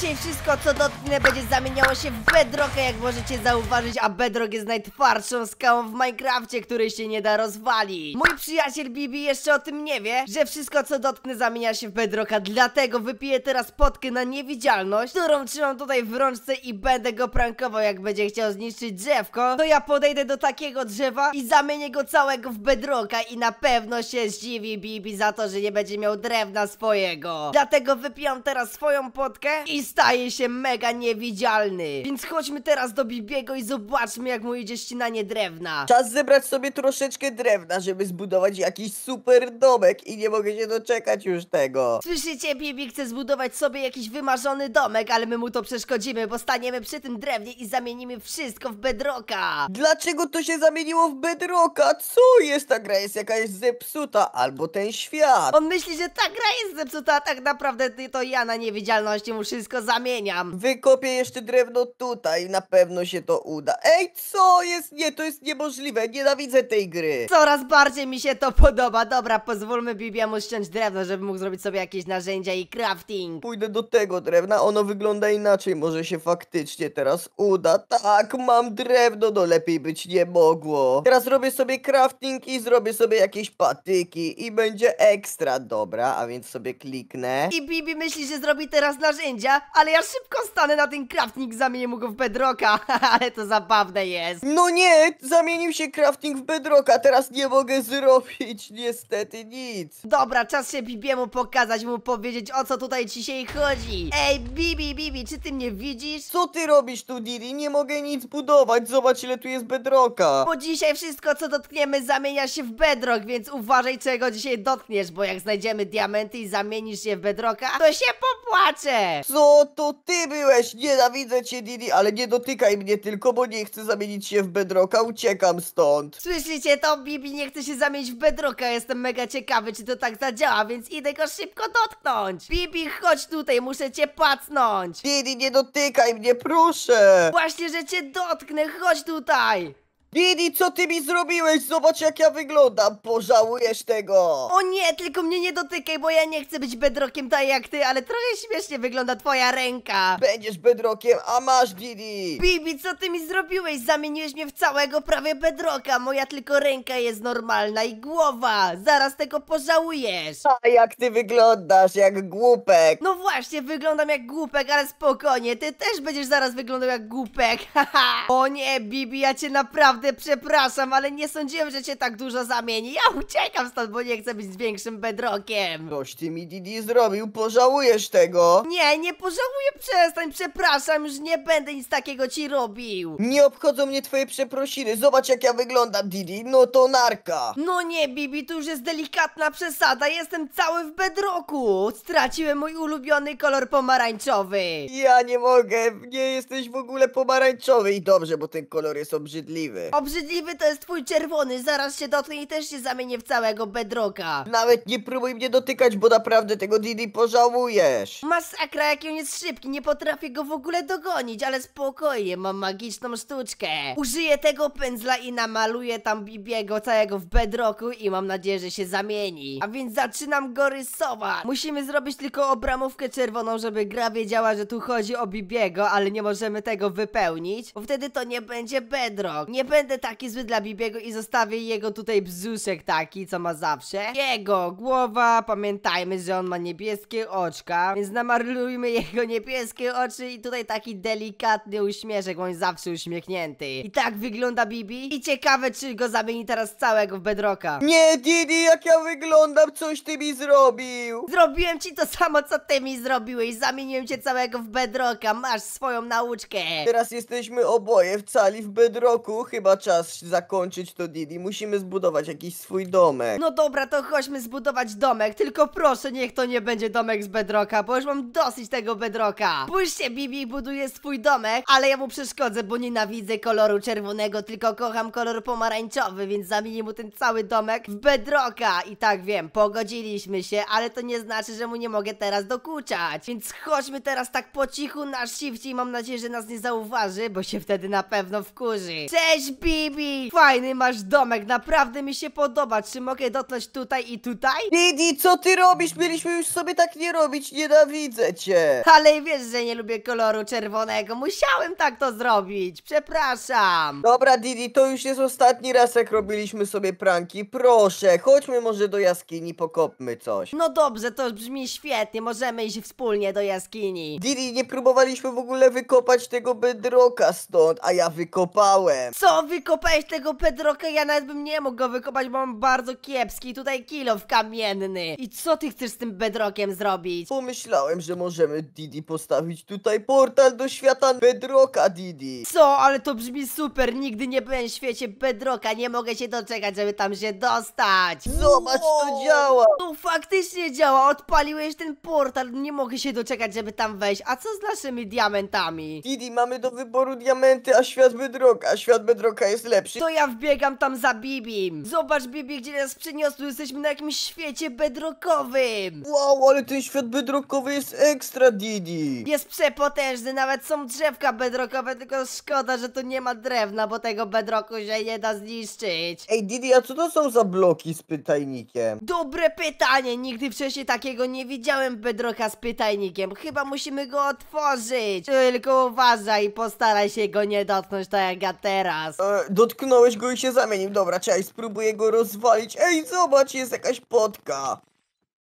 Dzisiaj wszystko co dotknę będzie zamieniało się w bedrockę jak możecie zauważyć, a bedrock jest najtwardszą skałą w Minecrafcie, której się nie da rozwalić. Mój przyjaciel Bibi jeszcze o tym nie wie, że wszystko co dotknę zamienia się w bedrocka, dlatego wypiję teraz potkę na niewidzialność, którą trzymam tutaj w rączce i będę go prankował jak będzie chciał zniszczyć drzewko, to ja podejdę do takiego drzewa i zamienię go całego w bedrocka i na pewno się zdziwi Bibi za to, że nie będzie miał drewna swojego. Dlatego wypijam teraz swoją potkę i staje się mega niewidzialny. Więc chodźmy teraz do Bibiego i zobaczmy jak mu idzie ścinanie drewna. Czas zebrać sobie troszeczkę drewna, żeby zbudować jakiś super domek i nie mogę się doczekać już tego. Słyszycie, Bibi chce zbudować sobie jakiś wymarzony domek, ale my mu to przeszkodzimy, bo staniemy przy tym drewnie i zamienimy wszystko w bedroka. Dlaczego to się zamieniło w bedroka? Co jest? Ta gra jest jakaś zepsuta, albo ten świat. On myśli, że ta gra jest zepsuta, a tak naprawdę to ja na niewidzialności mu wszystko wszystko zamieniam. Wykopię jeszcze drewno tutaj, na pewno się to uda. Ej, co jest? Nie, to jest niemożliwe, nienawidzę tej gry. Coraz bardziej mi się to podoba. Dobra, pozwólmy Bibiemu ściąć drewno, żeby mógł zrobić sobie jakieś narzędzia i crafting. Pójdę do tego drewna, ono wygląda inaczej, może się faktycznie teraz uda. Tak, mam drewno, no lepiej być nie mogło. Teraz robię sobie crafting i zrobię sobie jakieś patyki i będzie ekstra dobra, a więc sobie kliknę. I Bibi myśli, że zrobi teraz narzędzia? ale ja szybko stanę na ten kraftnik, zamienię mu go w bedroka, ale to zabawne jest. No nie, zamienił się kraftnik w bedroka, teraz nie mogę zrobić niestety nic. Dobra, czas się Bibiemu pokazać, mu powiedzieć o co tutaj dzisiaj chodzi. Ej, Bibi, Bibi, czy ty mnie widzisz? Co ty robisz tu, Didi? Nie mogę nic budować, zobacz ile tu jest bedroka. Bo dzisiaj wszystko co dotkniemy zamienia się w bedrock, więc uważaj czego dzisiaj dotkniesz, bo jak znajdziemy diamenty i zamienisz je w bedroka, to się popłaczę. Co? O, to ty byłeś! Nienawidzę cię, Didi, ale nie dotykaj mnie tylko, bo nie chcę zamienić się w Bedroka. Uciekam stąd. Słyszycie to? Bibi nie chce się zamienić w Bedroka. Jestem mega ciekawy, czy to tak zadziała, więc idę go szybko dotknąć. Bibi, chodź tutaj, muszę cię pacnąć. Didi, nie dotykaj mnie, proszę! Właśnie, że cię dotknę, chodź tutaj! Didi, co ty mi zrobiłeś? Zobacz jak ja wyglądam, pożałujesz tego! O nie, tylko mnie nie dotykaj, bo ja nie chcę być bedrokiem tak jak ty, ale trochę śmiesznie wygląda twoja ręka. Będziesz bedrokiem, a masz Didi! Bibi, co ty mi zrobiłeś? Zamieniłeś mnie w całego prawie bedroka, moja tylko ręka jest normalna i głowa, zaraz tego pożałujesz. A jak ty wyglądasz, jak głupek! No właśnie, wyglądam jak głupek, ale spokojnie, ty też będziesz zaraz wyglądał jak głupek, haha! o nie, Bibi, ja cię naprawdę naprawdę przepraszam, ale nie sądziłem, że cię tak dużo zamieni. Ja uciekam stąd, bo nie chcę być większym bedrokiem. Coś ty mi Didi zrobił, pożałujesz tego. Nie, nie pożałuję, przestań, przepraszam, już nie będę nic takiego ci robił. Nie obchodzą mnie twoje przeprosiny, zobacz jak ja wyglądam Didi, no to narka. No nie Bibi, to już jest delikatna przesada, jestem cały w bedroku. Straciłem mój ulubiony kolor pomarańczowy. Ja nie mogę, nie jesteś w ogóle pomarańczowy i dobrze, bo ten kolor jest obrzydliwy. Obrzydliwy to jest twój czerwony, zaraz się dotknie i też się zamienię w całego bedroka. Nawet nie próbuj mnie dotykać, bo naprawdę tego Didi pożałujesz. Masakra, jaki on jest szybki, nie potrafię go w ogóle dogonić, ale spokojnie, mam magiczną sztuczkę. Użyję tego pędzla i namaluję tam Bibiego całego w bedroku i mam nadzieję, że się zamieni. A więc zaczynam go rysować. Musimy zrobić tylko obramówkę czerwoną, żeby gra wiedziała, że tu chodzi o Bibiego, ale nie możemy tego wypełnić, bo wtedy to nie będzie bedrock. Nie będzie będę taki zły dla Bibiego i zostawię jego tutaj bzuszek taki, co ma zawsze. Jego głowa, pamiętajmy, że on ma niebieskie oczka, więc namarlujmy jego niebieskie oczy i tutaj taki delikatny uśmieszek, on zawsze uśmiechnięty. I tak wygląda Bibi i ciekawe, czy go zamieni teraz całego w Bedroka. Nie, Didi, jak ja wyglądam, coś ty mi zrobił. Zrobiłem ci to samo, co ty mi zrobiłeś, zamieniłem cię całego w Bedroka, masz swoją nauczkę. Teraz jesteśmy oboje w cali w Bedroku, chyba chyba czas zakończyć to Didi. Musimy zbudować jakiś swój domek. No dobra, to chodźmy zbudować domek, tylko proszę, niech to nie będzie domek z bedroka, bo już mam dosyć tego bedroka. Pójście, Bibi buduje swój domek, ale ja mu przeszkodzę, bo nienawidzę koloru czerwonego, tylko kocham kolor pomarańczowy, więc zamienię mu ten cały domek w bedroka. I tak wiem, pogodziliśmy się, ale to nie znaczy, że mu nie mogę teraz dokuczać. Więc chodźmy teraz tak po cichu na shifcie i mam nadzieję, że nas nie zauważy, bo się wtedy na pewno wkurzy. Cześć, Bibi, fajny masz domek, naprawdę mi się podoba. Czy mogę dotknąć tutaj i tutaj? Didi, co ty robisz? Mieliśmy już sobie tak nie robić, nienawidzę cię. Ale wiesz, że nie lubię koloru czerwonego, musiałem tak to zrobić, przepraszam. Dobra, Didi, to już jest ostatni raz, jak robiliśmy sobie pranki. Proszę, chodźmy może do jaskini, pokopmy coś. No dobrze, to brzmi świetnie, możemy iść wspólnie do jaskini. Didi, nie próbowaliśmy w ogóle wykopać tego bedroka stąd, a ja wykopałem. Co wykopałeś tego Pedroka, ja nawet bym nie mógł go wykopać, bo mam bardzo kiepski tutaj kilow kamienny. I co ty chcesz z tym Bedrokiem zrobić? Pomyślałem, że możemy Didi postawić tutaj portal do świata Bedroka, Didi. Co? Ale to brzmi super, nigdy nie byłem w świecie Bedroka, nie mogę się doczekać, żeby tam się dostać. Zobacz, to działa. No faktycznie działa, odpaliłeś ten portal, nie mogę się doczekać, żeby tam wejść. A co z naszymi diamentami? Didi, mamy do wyboru diamenty, a świat Bedroka, a świat Bedroka jest To ja wbiegam tam za Bibim. Zobacz, Bibi, gdzie nas przyniosły. Jesteśmy na jakimś świecie bedrockowym. Wow, ale ten świat bedrockowy jest ekstra, Didi. Jest przepotężny, nawet są drzewka bedrockowe, tylko szkoda, że tu nie ma drewna, bo tego bedroku się nie da zniszczyć. Ej, Didi, a co to są za bloki z pytajnikiem? Dobre pytanie, nigdy wcześniej takiego nie widziałem bedroka z pytajnikiem. Chyba musimy go otworzyć. Tylko uważaj, postaraj się go nie dotknąć tak jak ja teraz. E, dotknąłeś go i się zamienił. Dobra, cześć, spróbuję go rozwalić. Ej, zobacz, jest jakaś potka.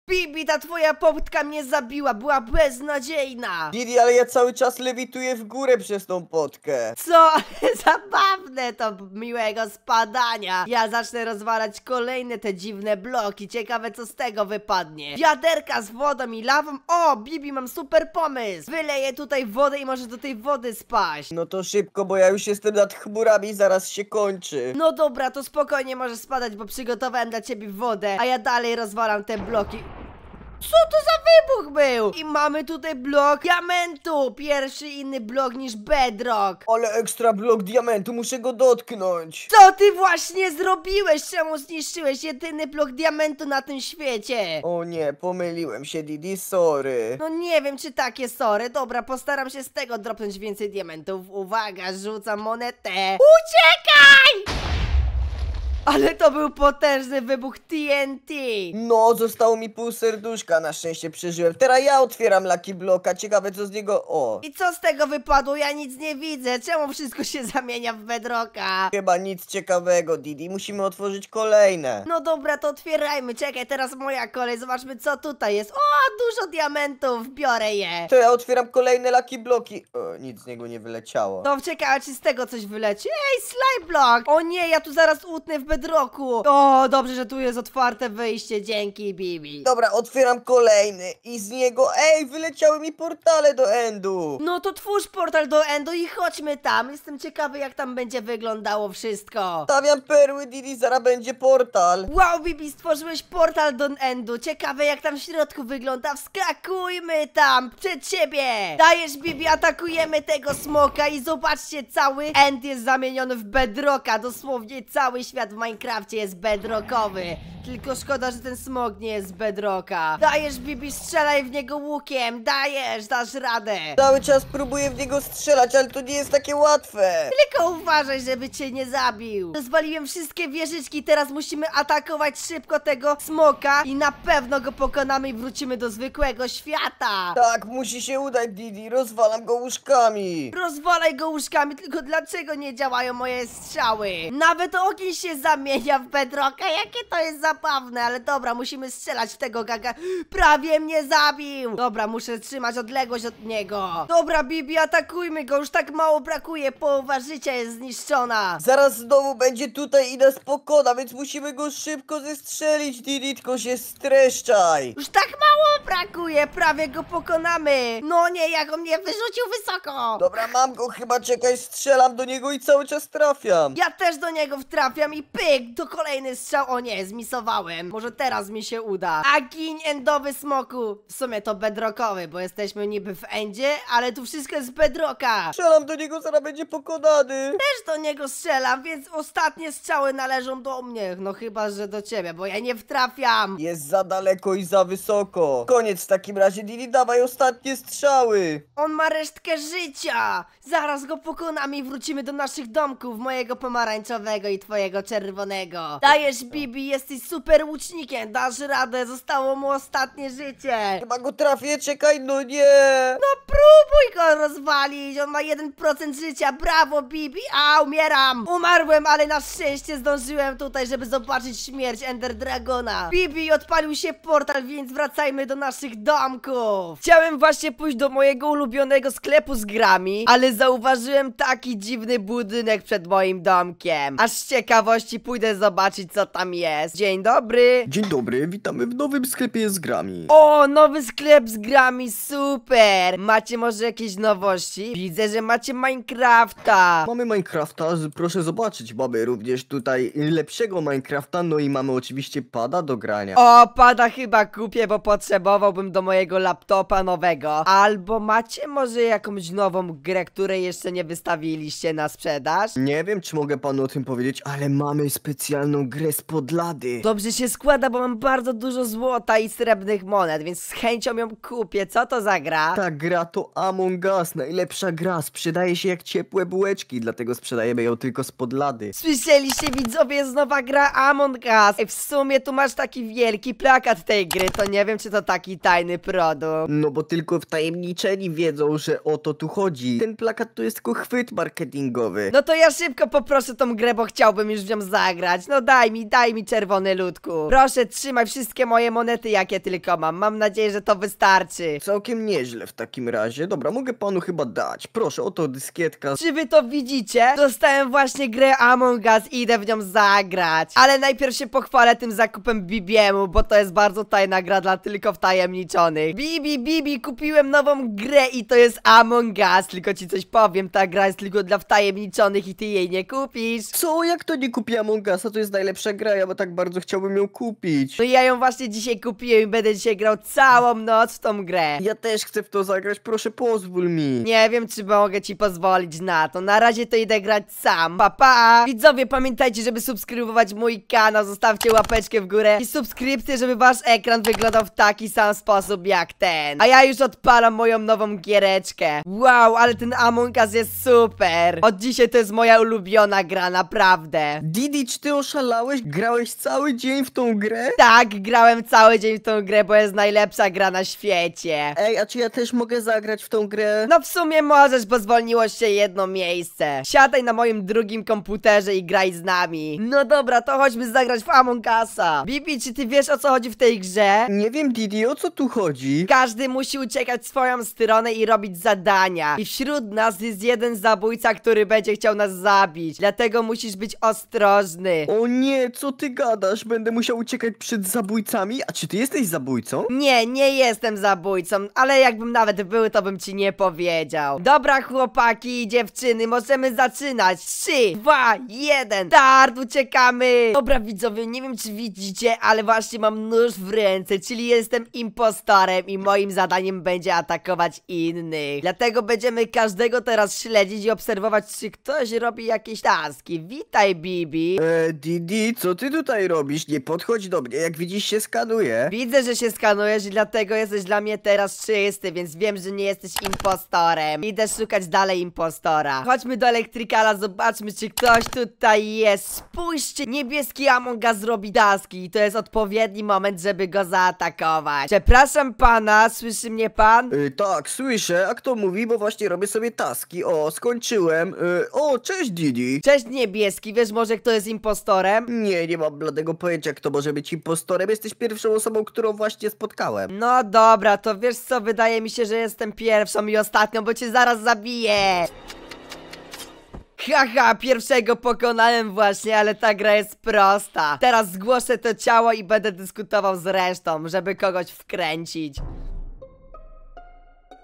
Bibi, ta twoja pompka mnie zabiła, była beznadziejna! Bibi, ale ja cały czas lewituję w górę przez tą potkę. Co? Zabawne to miłego spadania. Ja zacznę rozwalać kolejne te dziwne bloki. Ciekawe co z tego wypadnie. Wiaderka z wodą i lawą. O, Bibi, mam super pomysł. Wyleję tutaj wodę i może do tej wody spaść. No to szybko, bo ja już jestem nad chmurami i zaraz się kończy. No dobra, to spokojnie możesz spadać, bo przygotowałem dla ciebie wodę, a ja dalej rozwalam te bloki. Co to za wybuch był? I mamy tutaj blok diamentu. Pierwszy inny blok niż bedrock. Ale ekstra blok diamentu, muszę go dotknąć. Co ty właśnie zrobiłeś? Czemu zniszczyłeś jedyny blok diamentu na tym świecie? O nie, pomyliłem się Didi, sorry. No nie wiem, czy takie sorry. Dobra, postaram się z tego dropnąć więcej diamentów. Uwaga, rzucam monetę. Uciekaj! Ale to był potężny wybuch TNT! No, zostało mi pół serduszka, na szczęście przeżyłem. Teraz ja otwieram Lucky Blocka, ciekawe co z niego... O! I co z tego wypadło? Ja nic nie widzę. Czemu wszystko się zamienia w bedroka? Chyba nic ciekawego, Didi. Musimy otworzyć kolejne. No dobra, to otwierajmy. Czekaj, teraz moja kolej. Zobaczmy, co tutaj jest. O, dużo diamentów. Biorę je. To ja otwieram kolejne Lucky Bloki. O, nic z niego nie wyleciało. No, ciekawe czy z tego coś wyleci? Ej, slime block! O nie, ja tu zaraz utnę w bedroka droku. O, dobrze, że tu jest otwarte wyjście, dzięki Bibi. Dobra, otwieram kolejny i z niego, ej, wyleciały mi portale do Endu. No to twórz portal do Endu i chodźmy tam. Jestem ciekawy, jak tam będzie wyglądało wszystko. Stawiam perły, Didi, zaraz będzie portal. Wow, Bibi, stworzyłeś portal do Endu. Ciekawe, jak tam w środku wygląda. Wskakujmy tam, przed ciebie. Dajesz, Bibi, atakujemy tego smoka i zobaczcie, cały End jest zamieniony w bedroka. Dosłownie cały świat w Minecraft Minecrafcie jest bedrockowy. Tylko szkoda, że ten smog nie jest z bedroka. Dajesz, Bibi, strzelaj w niego łukiem! Dajesz, dasz radę! Cały czas próbuję w niego strzelać, ale to nie jest takie łatwe. Tylko uważaj, żeby cię nie zabił. Rozwaliłem wszystkie wieżyczki, teraz musimy atakować szybko tego smoka i na pewno go pokonamy i wrócimy do zwykłego świata. Tak, musi się udać, Didi. Rozwalam go łóżkami. Rozwalaj go łóżkami, tylko dlaczego nie działają moje strzały? Nawet ogień się zamienił kamienia w bedroka, jakie to jest zabawne, ale dobra, musimy strzelać w tego gaga. Prawie mnie zabił! Dobra, muszę trzymać odległość od niego. Dobra, Bibi, atakujmy go, już tak mało brakuje, połowa życia jest zniszczona. Zaraz znowu będzie tutaj i nas pokona, więc musimy go szybko zestrzelić, Diditko, się streszczaj. Już tak mało brakuje, prawie go pokonamy. No nie, jak on mnie wyrzucił wysoko. Dobra, mam go, chyba czekaj, strzelam do niego i cały czas trafiam. Ja też do niego wtrafiam i py! Pyk, to kolejny strzał, o nie, zmisowałem Może teraz mi się uda A gin endowy smoku W sumie to bedrockowy, bo jesteśmy niby w endzie Ale tu wszystko jest bedroka Strzelam do niego, zaraz będzie pokonany Też do niego strzelam, więc ostatnie strzały należą do mnie No chyba, że do ciebie, bo ja nie wtrafiam Jest za daleko i za wysoko Koniec w takim razie, Dili, dawaj ostatnie strzały On ma resztkę życia Zaraz go pokonamy i wrócimy do naszych domków Mojego pomarańczowego i twojego czerwonego czerwonego. Dajesz, Bibi, jesteś super łucznikiem, dasz radę, zostało mu ostatnie życie. Chyba go trafię, czekaj, no nie. No próbuj go rozwalić, on ma 1% życia, brawo, Bibi, a umieram. Umarłem, ale na szczęście zdążyłem tutaj, żeby zobaczyć śmierć Ender Dragona. Bibi, odpalił się portal, więc wracajmy do naszych domków. Chciałem właśnie pójść do mojego ulubionego sklepu z grami, ale zauważyłem taki dziwny budynek przed moim domkiem. Aż z ciekawości pójdę zobaczyć co tam jest. Dzień dobry. Dzień dobry, witamy w nowym sklepie z grami. O, nowy sklep z grami, super. Macie może jakieś nowości? Widzę, że macie Minecrafta. Mamy Minecrafta, proszę zobaczyć, mamy również tutaj lepszego Minecrafta, no i mamy oczywiście pada do grania. O, pada chyba kupię, bo potrzebowałbym do mojego laptopa nowego. Albo macie może jakąś nową grę, której jeszcze nie wystawiliście na sprzedaż? Nie wiem, czy mogę panu o tym powiedzieć, ale mamy specjalną grę z podlady. Dobrze się składa, bo mam bardzo dużo złota i srebrnych monet, więc z chęcią ją kupię. Co to za gra? Ta gra to Among Us, najlepsza gra. Sprzedaje się jak ciepłe bułeczki, dlatego sprzedajemy ją tylko z podlady. Słyszeliście widzowie, jest nowa gra Among Us. Ej, w sumie tu masz taki wielki plakat tej gry, to nie wiem czy to taki tajny produkt. No bo tylko wtajemniczeni wiedzą, że o to tu chodzi. Ten plakat to jest tylko chwyt marketingowy. No to ja szybko poproszę tą grę, bo chciałbym już w nią zagrać zagrać. No daj mi, daj mi czerwony ludku. Proszę, trzymaj wszystkie moje monety, jakie tylko mam. Mam nadzieję, że to wystarczy. Całkiem nieźle w takim razie. Dobra, mogę panu chyba dać. Proszę, oto dyskietka. Czy wy to widzicie? Dostałem właśnie grę Among Us i idę w nią zagrać. Ale najpierw się pochwalę tym zakupem Bibiemu, bo to jest bardzo tajna gra dla tylko wtajemniczonych. Bibi, Bibi, kupiłem nową grę i to jest Among Us. Tylko ci coś powiem, ta gra jest tylko dla wtajemniczonych i ty jej nie kupisz. Co? Jak to nie kupiłem? Among Usa to jest najlepsza gra, ja tak bardzo chciałbym ją kupić. No i ja ją właśnie dzisiaj kupiłem i będę dzisiaj grał całą noc w tą grę. Ja też chcę w to zagrać, proszę pozwól mi. Nie wiem, czy mogę ci pozwolić na to. Na razie to idę grać sam. Pa, pa! Widzowie, pamiętajcie, żeby subskrybować mój kanał, zostawcie łapeczkę w górę i subskrypcję, żeby wasz ekran wyglądał w taki sam sposób jak ten. A ja już odpalam moją nową giereczkę. Wow, ale ten Among Us jest super. Od dzisiaj to jest moja ulubiona gra, naprawdę. Didi czy ty oszalałeś? Grałeś cały dzień w tą grę? Tak, grałem cały dzień w tą grę, bo jest najlepsza gra na świecie. Ej, a czy ja też mogę zagrać w tą grę? No w sumie możesz, bo zwolniło się jedno miejsce. Siadaj na moim drugim komputerze i graj z nami. No dobra, to chodźmy zagrać w Among Usa. Bibi, czy ty wiesz o co chodzi w tej grze? Nie wiem, Didi, o co tu chodzi? Każdy musi uciekać swoją stronę i robić zadania. I wśród nas jest jeden zabójca, który będzie chciał nas zabić. Dlatego musisz być ostrożny o nie, co ty gadasz? Będę musiał uciekać przed zabójcami? A czy ty jesteś zabójcą? Nie, nie jestem zabójcą, ale jakbym nawet był, to bym ci nie powiedział. Dobra, chłopaki i dziewczyny, możemy zaczynać. 3, 2, 1, start, uciekamy. Dobra, widzowie, nie wiem, czy widzicie, ale właśnie mam nóż w ręce, czyli jestem impostorem i moim zadaniem będzie atakować innych. Dlatego będziemy każdego teraz śledzić i obserwować, czy ktoś robi jakieś taski. Witaj, Bibi. E, Didi, co ty tutaj robisz? Nie podchodź do mnie, jak widzisz się skanuję. Widzę, że się skanujesz i dlatego jesteś dla mnie teraz czysty, więc wiem, że nie jesteś impostorem. Idę szukać dalej impostora. Chodźmy do elektrykala, zobaczmy, czy ktoś tutaj jest. Spójrzcie, niebieski Among Us robi daski i to jest odpowiedni moment, żeby go zaatakować. Przepraszam pana, słyszy mnie pan? E, tak, słyszę, a kto mówi, bo właśnie robię sobie taski. O, skończyłem. E, o, cześć Didi. Cześć niebieski, wiesz może kto jest impostorem? Nie, nie mam bladego pojęcia, kto może być impostorem. Jesteś pierwszą osobą, którą właśnie spotkałem. No dobra, to wiesz co, wydaje mi się, że jestem pierwszą i ostatnią, bo cię zaraz zabiję. Haha, pierwszego pokonałem właśnie, ale ta gra jest prosta. Teraz zgłoszę to ciało i będę dyskutował z resztą, żeby kogoś wkręcić.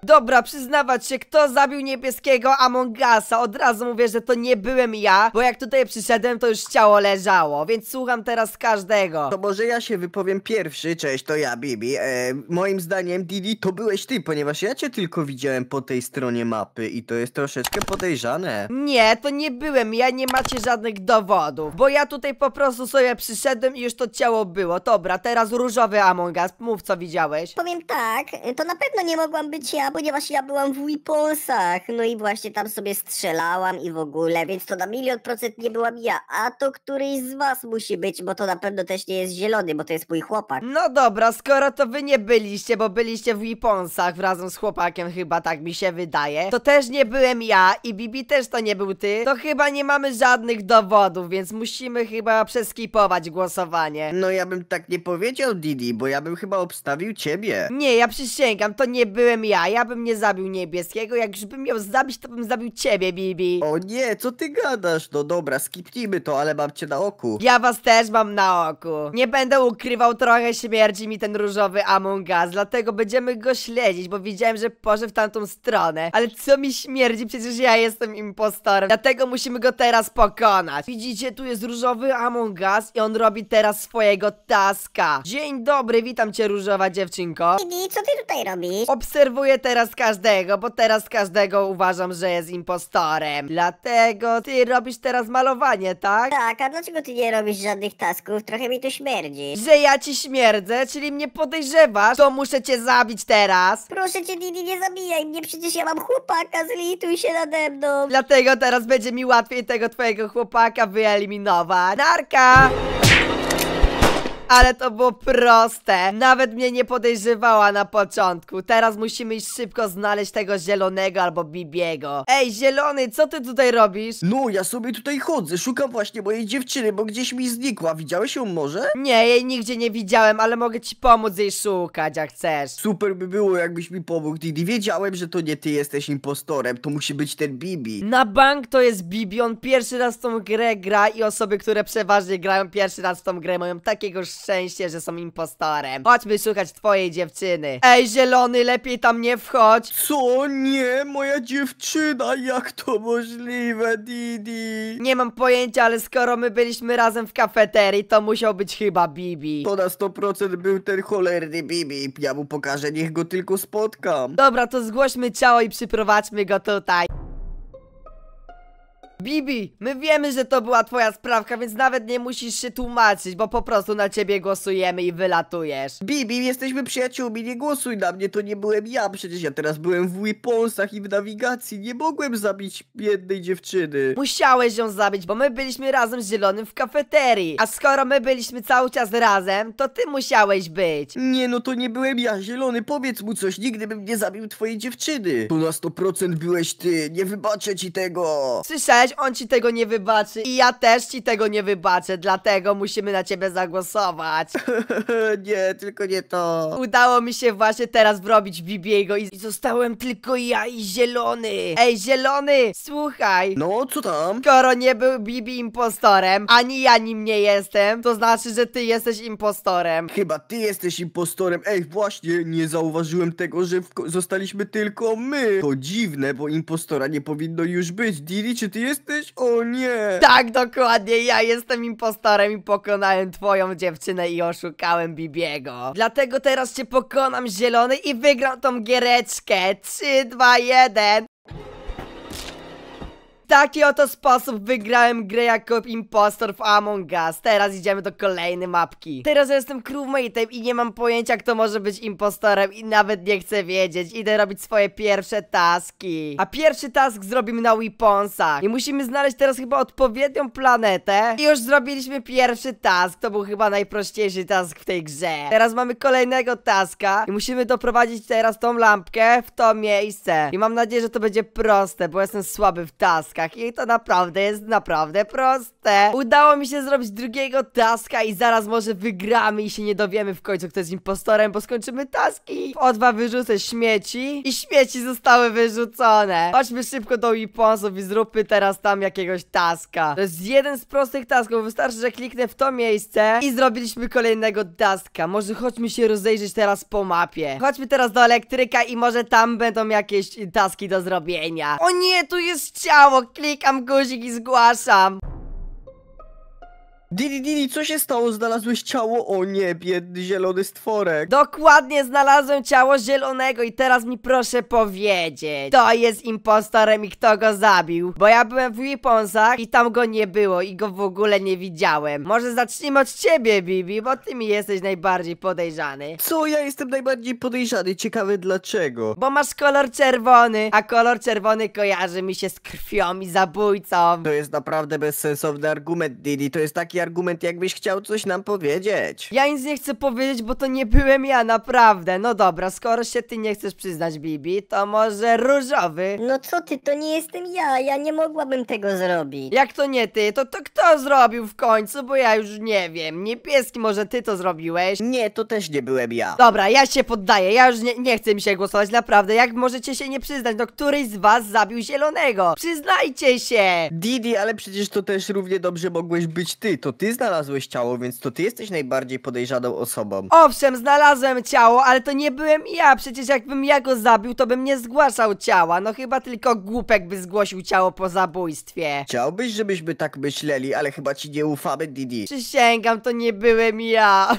Dobra, przyznawać się, kto zabił niebieskiego Amongasa. Od razu mówię, że to nie byłem ja, bo jak tutaj przyszedłem, to już ciało leżało, więc słucham teraz każdego. To może ja się wypowiem pierwszy, cześć, to ja, Bibi. E, moim zdaniem, Didi, to byłeś ty, ponieważ ja cię tylko widziałem po tej stronie mapy i to jest troszeczkę podejrzane. Nie, to nie byłem ja, nie macie żadnych dowodów, bo ja tutaj po prostu sobie przyszedłem i już to ciało było. Dobra, teraz różowy Amongas, mów co widziałeś. Powiem tak, to na pewno nie mogłam być ja, ponieważ ja byłam w Weeponsach, no i właśnie tam sobie strzelałam i w ogóle, więc to na milion procent nie byłam ja, a to któryś z was musi być, bo to na pewno też nie jest zielony, bo to jest mój chłopak. No dobra, skoro to wy nie byliście, bo byliście w Weeponsach razem z chłopakiem chyba, tak mi się wydaje, to też nie byłem ja i Bibi też to nie był ty, to chyba nie mamy żadnych dowodów, więc musimy chyba przeskipować głosowanie. No ja bym tak nie powiedział, Didi, bo ja bym chyba obstawił ciebie. Nie, ja przysięgam, to nie byłem ja, ja ja bym nie zabił niebieskiego, jak już bym miał zabić, to bym zabił ciebie, Bibi. O nie, co ty gadasz? No dobra, skipnijmy to, ale mam cię na oku. Ja was też mam na oku. Nie będę ukrywał, trochę śmierdzi mi ten różowy Among Us, dlatego będziemy go śledzić, bo widziałem, że poszedł w tamtą stronę. Ale co mi śmierdzi, przecież ja jestem impostorem, dlatego musimy go teraz pokonać. Widzicie, tu jest różowy Among Us i on robi teraz swojego taska. Dzień dobry, witam cię różowa dziewczynko. Bibi, co ty tutaj robisz? Obserwuję te teraz każdego, bo teraz każdego uważam, że jest impostorem. Dlatego ty robisz teraz malowanie, tak? Tak, a dlaczego ty nie robisz żadnych tasków? Trochę mi to śmierdzi. Że ja ci śmierdzę, czyli mnie podejrzewasz, to muszę cię zabić teraz. Proszę cię, Didi, nie zabijaj mnie, przecież ja mam chłopaka, zlituj się nade mną. Dlatego teraz będzie mi łatwiej tego twojego chłopaka wyeliminować. Narka! Ale to było proste. Nawet mnie nie podejrzewała na początku. Teraz musimy iść szybko znaleźć tego zielonego albo Bibiego. Ej, zielony, co ty tutaj robisz? No, ja sobie tutaj chodzę, szukam właśnie mojej dziewczyny, bo gdzieś mi znikła. Widziałeś ją może? Nie, jej nigdzie nie widziałem, ale mogę ci pomóc jej szukać, jak chcesz. Super by było, jakbyś mi pomógł, Didi. Wiedziałem, że to nie ty jesteś impostorem, to musi być ten Bibi. Na bank to jest Bibi, on pierwszy raz tą grę gra i osoby, które przeważnie grają pierwszy raz tą grę mają takiego szczęście, że są impostorem. Chodźmy szukać twojej dziewczyny. Ej, zielony, lepiej tam nie wchodź. Co? Nie, moja dziewczyna, jak to możliwe, Didi? Nie mam pojęcia, ale skoro my byliśmy razem w kafeterii, to musiał być chyba Bibi. To na 100% był ten cholerny Bibi. Ja mu pokażę, niech go tylko spotkam. Dobra, to zgłośmy ciało i przyprowadźmy go tutaj. Bibi, my wiemy, że to była twoja sprawka, więc nawet nie musisz się tłumaczyć, bo po prostu na ciebie głosujemy i wylatujesz. Bibi, jesteśmy przyjaciółmi, nie głosuj na mnie, to nie byłem ja, przecież ja teraz byłem w Weeponsach i w nawigacji, nie mogłem zabić biednej dziewczyny. Musiałeś ją zabić, bo my byliśmy razem z Zielonym w kafeterii, a skoro my byliśmy cały czas razem, to ty musiałeś być. Nie, no to nie byłem ja, Zielony, powiedz mu coś, nigdy bym nie zabił twojej dziewczyny. To na 100% byłeś ty, nie wybaczę ci tego. Słyszałeś? on ci tego nie wybaczy i ja też ci tego nie wybaczę, dlatego musimy na ciebie zagłosować. nie, tylko nie to. Udało mi się właśnie teraz wrobić Bibiego i, zostałem tylko ja i Zielony. Ej, Zielony, słuchaj. No, co tam? Skoro nie był Bibi impostorem, ani ja nim nie jestem, to znaczy, że ty jesteś impostorem. Chyba ty jesteś impostorem. Ej, właśnie, nie zauważyłem tego, że zostaliśmy tylko my. To dziwne, bo impostora nie powinno już być. Diri, czy ty jesteś? jesteś? O nie! Tak, dokładnie, ja jestem impostorem i pokonałem twoją dziewczynę i oszukałem Bibiego. Dlatego teraz cię pokonam, zielony, i wygram tą giereczkę. 3, 2, 1 taki oto sposób wygrałem grę jako impostor w Among Us. Teraz idziemy do kolejnej mapki. Teraz ja jestem crewmate'em i nie mam pojęcia, kto może być impostorem i nawet nie chcę wiedzieć. Idę robić swoje pierwsze taski. A pierwszy task zrobimy na Weaponsach. I musimy znaleźć teraz chyba odpowiednią planetę. I już zrobiliśmy pierwszy task. To był chyba najprościejszy task w tej grze. Teraz mamy kolejnego taska i musimy doprowadzić teraz tą lampkę w to miejsce. I mam nadzieję, że to będzie proste, bo jestem słaby w taskach taskach i to naprawdę jest naprawdę proste. Udało mi się zrobić drugiego taska i zaraz może wygramy i się nie dowiemy w końcu kto jest impostorem, bo skończymy taski. O dwa wyrzucę śmieci i śmieci zostały wyrzucone. Chodźmy szybko do Weaponsów i zróbmy teraz tam jakiegoś taska. To jest jeden z prostych tasków, wystarczy, że kliknę w to miejsce i zrobiliśmy kolejnego taska. Może chodźmy się rozejrzeć teraz po mapie. Chodźmy teraz do elektryka i może tam będą jakieś taski do zrobienia. O nie, tu jest ciało, klikam guzik i zgłaszam. Didi, Didi, co się stało? Znalazłeś ciało? O nie, biedny zielony stworek. Dokładnie znalazłem ciało zielonego i teraz mi proszę powiedzieć, kto jest impostorem i kto go zabił. Bo ja byłem w Weaponsach i tam go nie było i go w ogóle nie widziałem. Może zacznijmy od ciebie, Bibi, bo ty mi jesteś najbardziej podejrzany. Co? Ja jestem najbardziej podejrzany. Ciekawe dlaczego. Bo masz kolor czerwony, a kolor czerwony kojarzy mi się z krwią i zabójcą. To jest naprawdę bezsensowny argument, Didi. To jest taki argument, jakbyś chciał coś nam powiedzieć. Ja nic nie chcę powiedzieć, bo to nie byłem ja, naprawdę. No dobra, skoro się ty nie chcesz przyznać, Bibi, to może różowy. No co ty, to nie jestem ja, ja nie mogłabym tego zrobić. Jak to nie ty, to to kto zrobił w końcu, bo ja już nie wiem. Niebieski, może ty to zrobiłeś? Nie, to też nie byłem ja. Dobra, ja się poddaję, ja już nie, nie chcę mi się głosować, naprawdę. Jak możecie się nie przyznać, no któryś z was zabił zielonego? Przyznajcie się! Didi, ale przecież to też równie dobrze mogłeś być ty, to to ty znalazłeś ciało, więc to ty jesteś najbardziej podejrzaną osobą. Owszem, znalazłem ciało, ale to nie byłem ja. Przecież jakbym ja go zabił, to bym nie zgłaszał ciała. No chyba tylko głupek by zgłosił ciało po zabójstwie. Chciałbyś, żebyśmy tak myśleli, ale chyba ci nie ufamy, Didi. Przysięgam, to nie byłem ja.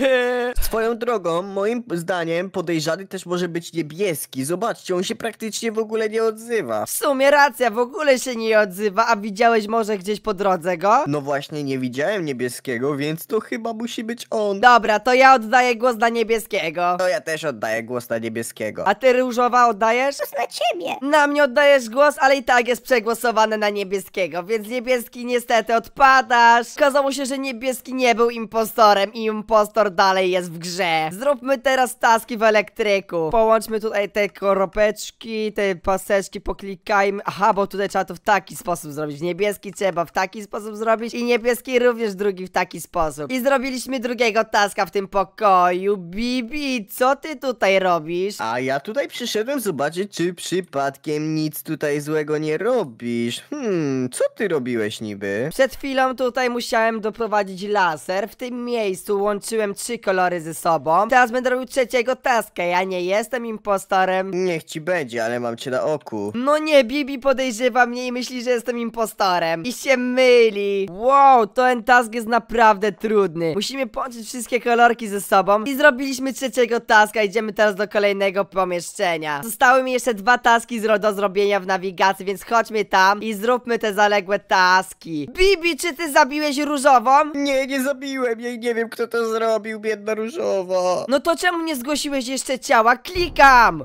Swoją drogą, moim zdaniem podejrzany też może być niebieski. Zobaczcie, on się praktycznie w ogóle nie odzywa. W sumie racja, w ogóle się nie odzywa. A widziałeś może gdzieś po drodze go? No właśnie, nie widziałem widziałem niebieskiego, więc to chyba musi być on. Dobra, to ja oddaję głos na niebieskiego. To ja też oddaję głos na niebieskiego. A ty różowa oddajesz? To na ciebie. Na mnie oddajesz głos, ale i tak jest przegłosowane na niebieskiego, więc niebieski niestety odpadasz. Okazało się, że niebieski nie był impostorem i impostor dalej jest w grze. Zróbmy teraz taski w elektryku. Połączmy tutaj te koropeczki, te paseczki, poklikajmy. Aha, bo tutaj trzeba to w taki sposób zrobić. Niebieski trzeba w taki sposób zrobić i niebieski również drugi w taki sposób. I zrobiliśmy drugiego taska w tym pokoju. Bibi, co ty tutaj robisz? A ja tutaj przyszedłem zobaczyć, czy przypadkiem nic tutaj złego nie robisz. Hmm, co ty robiłeś niby? Przed chwilą tutaj musiałem doprowadzić laser. W tym miejscu łączyłem trzy kolory ze sobą. Teraz będę robił trzeciego taska. Ja nie jestem impostorem. Niech ci będzie, ale mam cię na oku. No nie, Bibi podejrzewa mnie i myśli, że jestem impostorem. I się myli. Wow, to ten task jest naprawdę trudny. Musimy połączyć wszystkie kolorki ze sobą i zrobiliśmy trzeciego taska. Idziemy teraz do kolejnego pomieszczenia. Zostały mi jeszcze dwa taski do zrobienia w nawigacji, więc chodźmy tam i zróbmy te zaległe taski. Bibi, czy ty zabiłeś różową? Nie, nie zabiłem jej, nie wiem kto to zrobił, biedna różowa. No to czemu nie zgłosiłeś jeszcze ciała? Klikam!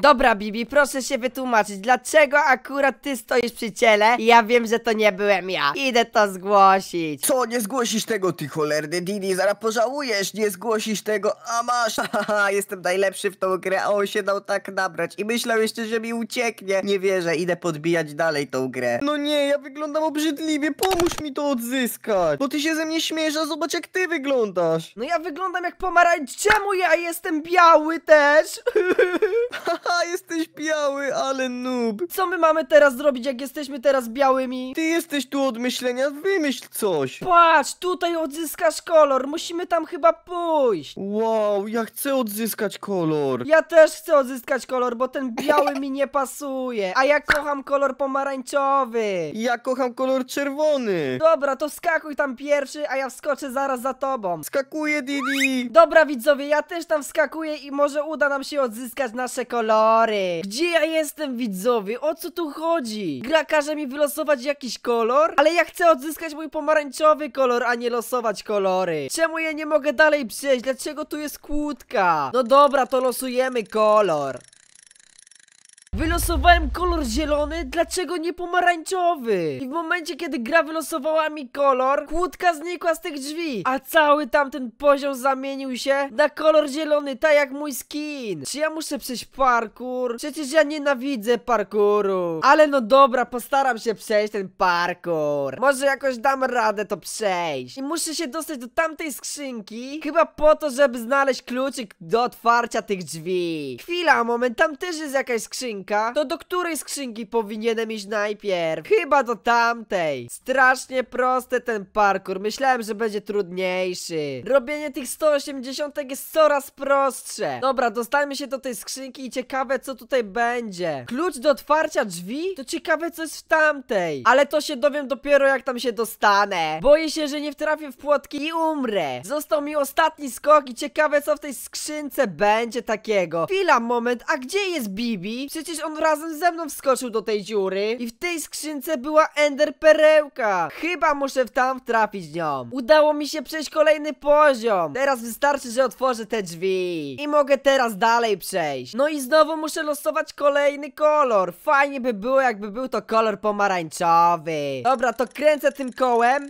Dobra, Bibi, proszę się wytłumaczyć, dlaczego akurat ty stoisz przy ciele i ja wiem, że to nie byłem ja. Idę to zgłosić. Co, nie zgłosisz tego, ty cholerny Didi, zaraz pożałujesz, nie zgłosisz tego, a masz, haha, jestem najlepszy w tą grę, a on się dał tak nabrać i myślał jeszcze, że mi ucieknie. Nie wierzę, idę podbijać dalej tą grę. No nie, ja wyglądam obrzydliwie, pomóż mi to odzyskać. Bo ty się ze mnie śmiesz. a zobacz jak ty wyglądasz. No ja wyglądam jak pomarańcz, czemu ja jestem biały też? Haha, jesteś biały, ale noob. Co my mamy teraz zrobić, jak jesteśmy teraz białymi? Ty jesteś tu od myślenia, wymyśl coś. Patrz, tutaj odzyskasz kolor, musimy tam chyba pójść. Wow, ja chcę odzyskać kolor. Ja też chcę odzyskać kolor, bo ten biały mi nie pasuje. A ja kocham kolor pomarańczowy. Ja kocham kolor czerwony. Dobra, to skakuj tam pierwszy, a ja wskoczę zaraz za tobą. Skakuję, Didi. Dobra, widzowie, ja też tam wskakuję i może uda nam się odzyskać nasze kolory kolory. Gdzie ja jestem, widzowie? O co tu chodzi? Gra każe mi wylosować jakiś kolor? Ale ja chcę odzyskać mój pomarańczowy kolor, a nie losować kolory. Czemu ja nie mogę dalej przejść? Dlaczego tu jest kłódka? No dobra, to losujemy kolor. Wylosowałem kolor zielony, dlaczego nie pomarańczowy? I w momencie, kiedy gra wylosowała mi kolor, kłódka znikła z tych drzwi, a cały tamten poziom zamienił się na kolor zielony, tak jak mój skin. Czy ja muszę przejść parkour? Przecież ja nienawidzę parkouru. Ale no dobra, postaram się przejść ten parkour. Może jakoś dam radę to przejść. I muszę się dostać do tamtej skrzynki, chyba po to, żeby znaleźć kluczyk do otwarcia tych drzwi. Chwila, moment, tam też jest jakaś skrzynka skrzynka, to do której skrzynki powinienem iść najpierw? Chyba do tamtej. Strasznie proste ten parkour. Myślałem, że będzie trudniejszy. Robienie tych 180 jest coraz prostsze. Dobra, dostajmy się do tej skrzynki i ciekawe, co tutaj będzie. Klucz do otwarcia drzwi? To ciekawe, co jest w tamtej. Ale to się dowiem dopiero, jak tam się dostanę. Boję się, że nie wtrafię w płotki i umrę. Został mi ostatni skok i ciekawe, co w tej skrzynce będzie takiego. Chwila, moment, a gdzie jest Bibi? Przecież Przecież on razem ze mną wskoczył do tej dziury i w tej skrzynce była ender perełka. Chyba muszę tam trafić nią. Udało mi się przejść kolejny poziom. Teraz wystarczy, że otworzę te drzwi. I mogę teraz dalej przejść. No i znowu muszę losować kolejny kolor. Fajnie by było, jakby był to kolor pomarańczowy. Dobra, to kręcę tym kołem.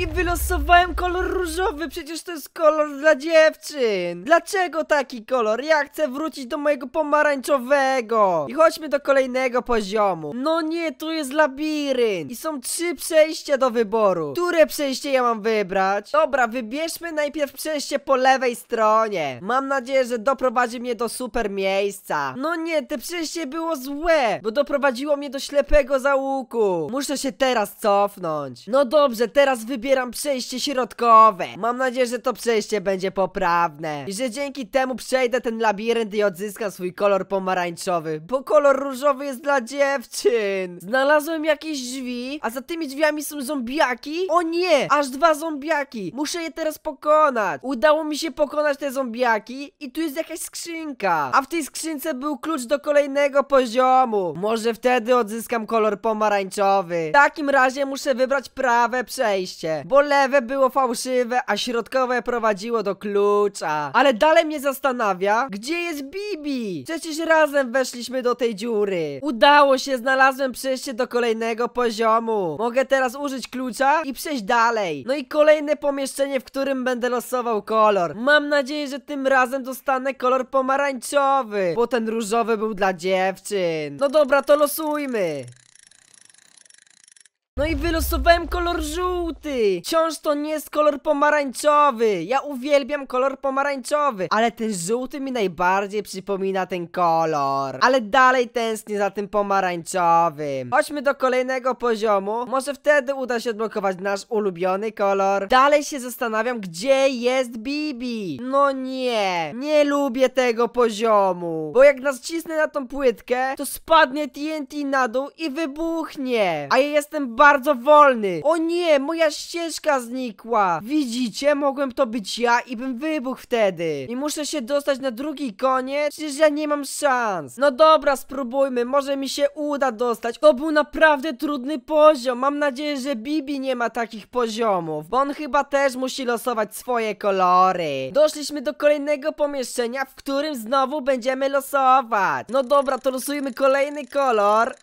I wylosowałem kolor różowy, przecież to jest kolor dla dziewczyn Dlaczego taki kolor? Ja chcę wrócić do mojego pomarańczowego I chodźmy do kolejnego poziomu No nie, tu jest labirynt I są trzy przejścia do wyboru Które przejście ja mam wybrać? Dobra, wybierzmy najpierw przejście po lewej stronie Mam nadzieję, że doprowadzi mnie do super miejsca No nie, te przejście było złe Bo doprowadziło mnie do ślepego załuku Muszę się teraz cofnąć No dobrze, teraz wybierzmy wybieram przejście środkowe. Mam nadzieję, że to przejście będzie poprawne. I że dzięki temu przejdę ten labirynt i odzyskam swój kolor pomarańczowy. Bo kolor różowy jest dla dziewczyn. Znalazłem jakieś drzwi, a za tymi drzwiami są zombiaki? O nie! Aż dwa zombiaki. Muszę je teraz pokonać. Udało mi się pokonać te zombiaki i tu jest jakaś skrzynka. A w tej skrzynce był klucz do kolejnego poziomu. Może wtedy odzyskam kolor pomarańczowy. W takim razie muszę wybrać prawe przejście bo lewe było fałszywe, a środkowe prowadziło do klucza. Ale dalej mnie zastanawia, gdzie jest Bibi? Przecież razem weszliśmy do tej dziury. Udało się, znalazłem przejście do kolejnego poziomu. Mogę teraz użyć klucza i przejść dalej. No i kolejne pomieszczenie, w którym będę losował kolor. Mam nadzieję, że tym razem dostanę kolor pomarańczowy, bo ten różowy był dla dziewczyn. No dobra, to losujmy. No i wylosowałem kolor żółty! Wciąż to nie jest kolor pomarańczowy! Ja uwielbiam kolor pomarańczowy! Ale ten żółty mi najbardziej przypomina ten kolor. Ale dalej tęsknię za tym pomarańczowym. Chodźmy do kolejnego poziomu. Może wtedy uda się odblokować nasz ulubiony kolor. Dalej się zastanawiam, gdzie jest Bibi. No nie! Nie lubię tego poziomu. Bo jak nas cisnę na tą płytkę, to spadnie TNT na dół i wybuchnie. A ja jestem bardzo bardzo wolny. O nie, moja ścieżka znikła. Widzicie, mogłem to być ja i bym wybuchł wtedy. I muszę się dostać na drugi koniec? Przecież ja nie mam szans. No dobra, spróbujmy, może mi się uda dostać. To był naprawdę trudny poziom. Mam nadzieję, że Bibi nie ma takich poziomów, bo on chyba też musi losować swoje kolory. Doszliśmy do kolejnego pomieszczenia, w którym znowu będziemy losować. No dobra, to losujmy kolejny kolor.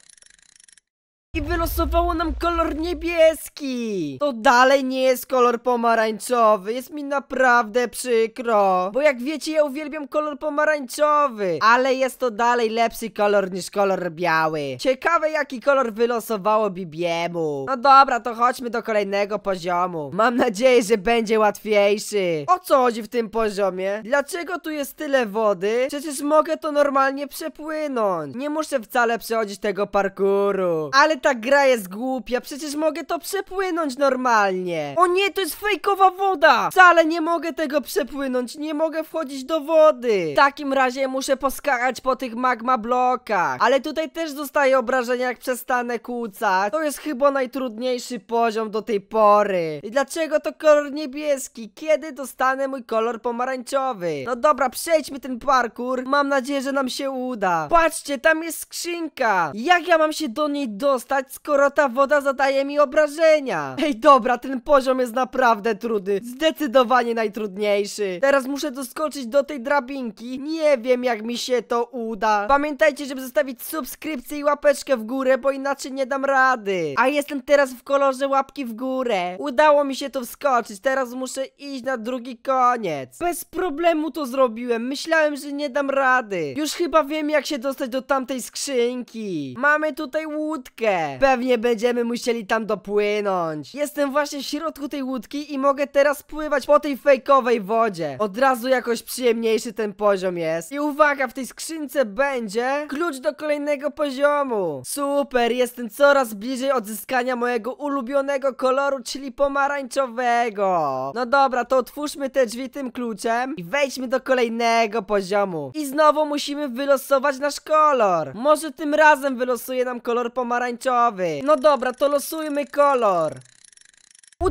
I wylosowało nam kolor niebieski! To dalej nie jest kolor pomarańczowy, jest mi naprawdę przykro. Bo jak wiecie, ja uwielbiam kolor pomarańczowy, ale jest to dalej lepszy kolor niż kolor biały. Ciekawe jaki kolor wylosowało Bibiemu. No dobra, to chodźmy do kolejnego poziomu. Mam nadzieję, że będzie łatwiejszy. O co chodzi w tym poziomie? Dlaczego tu jest tyle wody? Przecież mogę to normalnie przepłynąć. Nie muszę wcale przechodzić tego parkuru. Ale ta gra jest głupia, przecież mogę to przepłynąć normalnie. O nie, to jest fejkowa woda! Wcale nie mogę tego przepłynąć, nie mogę wchodzić do wody. W takim razie muszę poskakać po tych magma blokach. Ale tutaj też dostaję obrażenia, jak przestanę kłócać. To jest chyba najtrudniejszy poziom do tej pory. I dlaczego to kolor niebieski? Kiedy dostanę mój kolor pomarańczowy? No dobra, przejdźmy ten parkour. Mam nadzieję, że nam się uda. Patrzcie, tam jest skrzynka. Jak ja mam się do niej dostać? skoro ta woda zadaje mi obrażenia? Ej, dobra, ten poziom jest naprawdę trudny. Zdecydowanie najtrudniejszy. Teraz muszę doskoczyć do tej drabinki. Nie wiem, jak mi się to uda. Pamiętajcie, żeby zostawić subskrypcję i łapeczkę w górę, bo inaczej nie dam rady. A jestem teraz w kolorze łapki w górę. Udało mi się to wskoczyć. Teraz muszę iść na drugi koniec. Bez problemu to zrobiłem. Myślałem, że nie dam rady. Już chyba wiem, jak się dostać do tamtej skrzynki. Mamy tutaj łódkę. Pewnie będziemy musieli tam dopłynąć. Jestem właśnie w środku tej łódki i mogę teraz pływać po tej fejkowej wodzie. Od razu jakoś przyjemniejszy ten poziom jest. I uwaga, w tej skrzynce będzie klucz do kolejnego poziomu. Super, jestem coraz bliżej odzyskania mojego ulubionego koloru, czyli pomarańczowego. No dobra, to otwórzmy te drzwi tym kluczem i wejdźmy do kolejnego poziomu. I znowu musimy wylosować nasz kolor. Może tym razem wylosuje nam kolor pomarańczowy. Piove! No dobra, to losujmy kolor!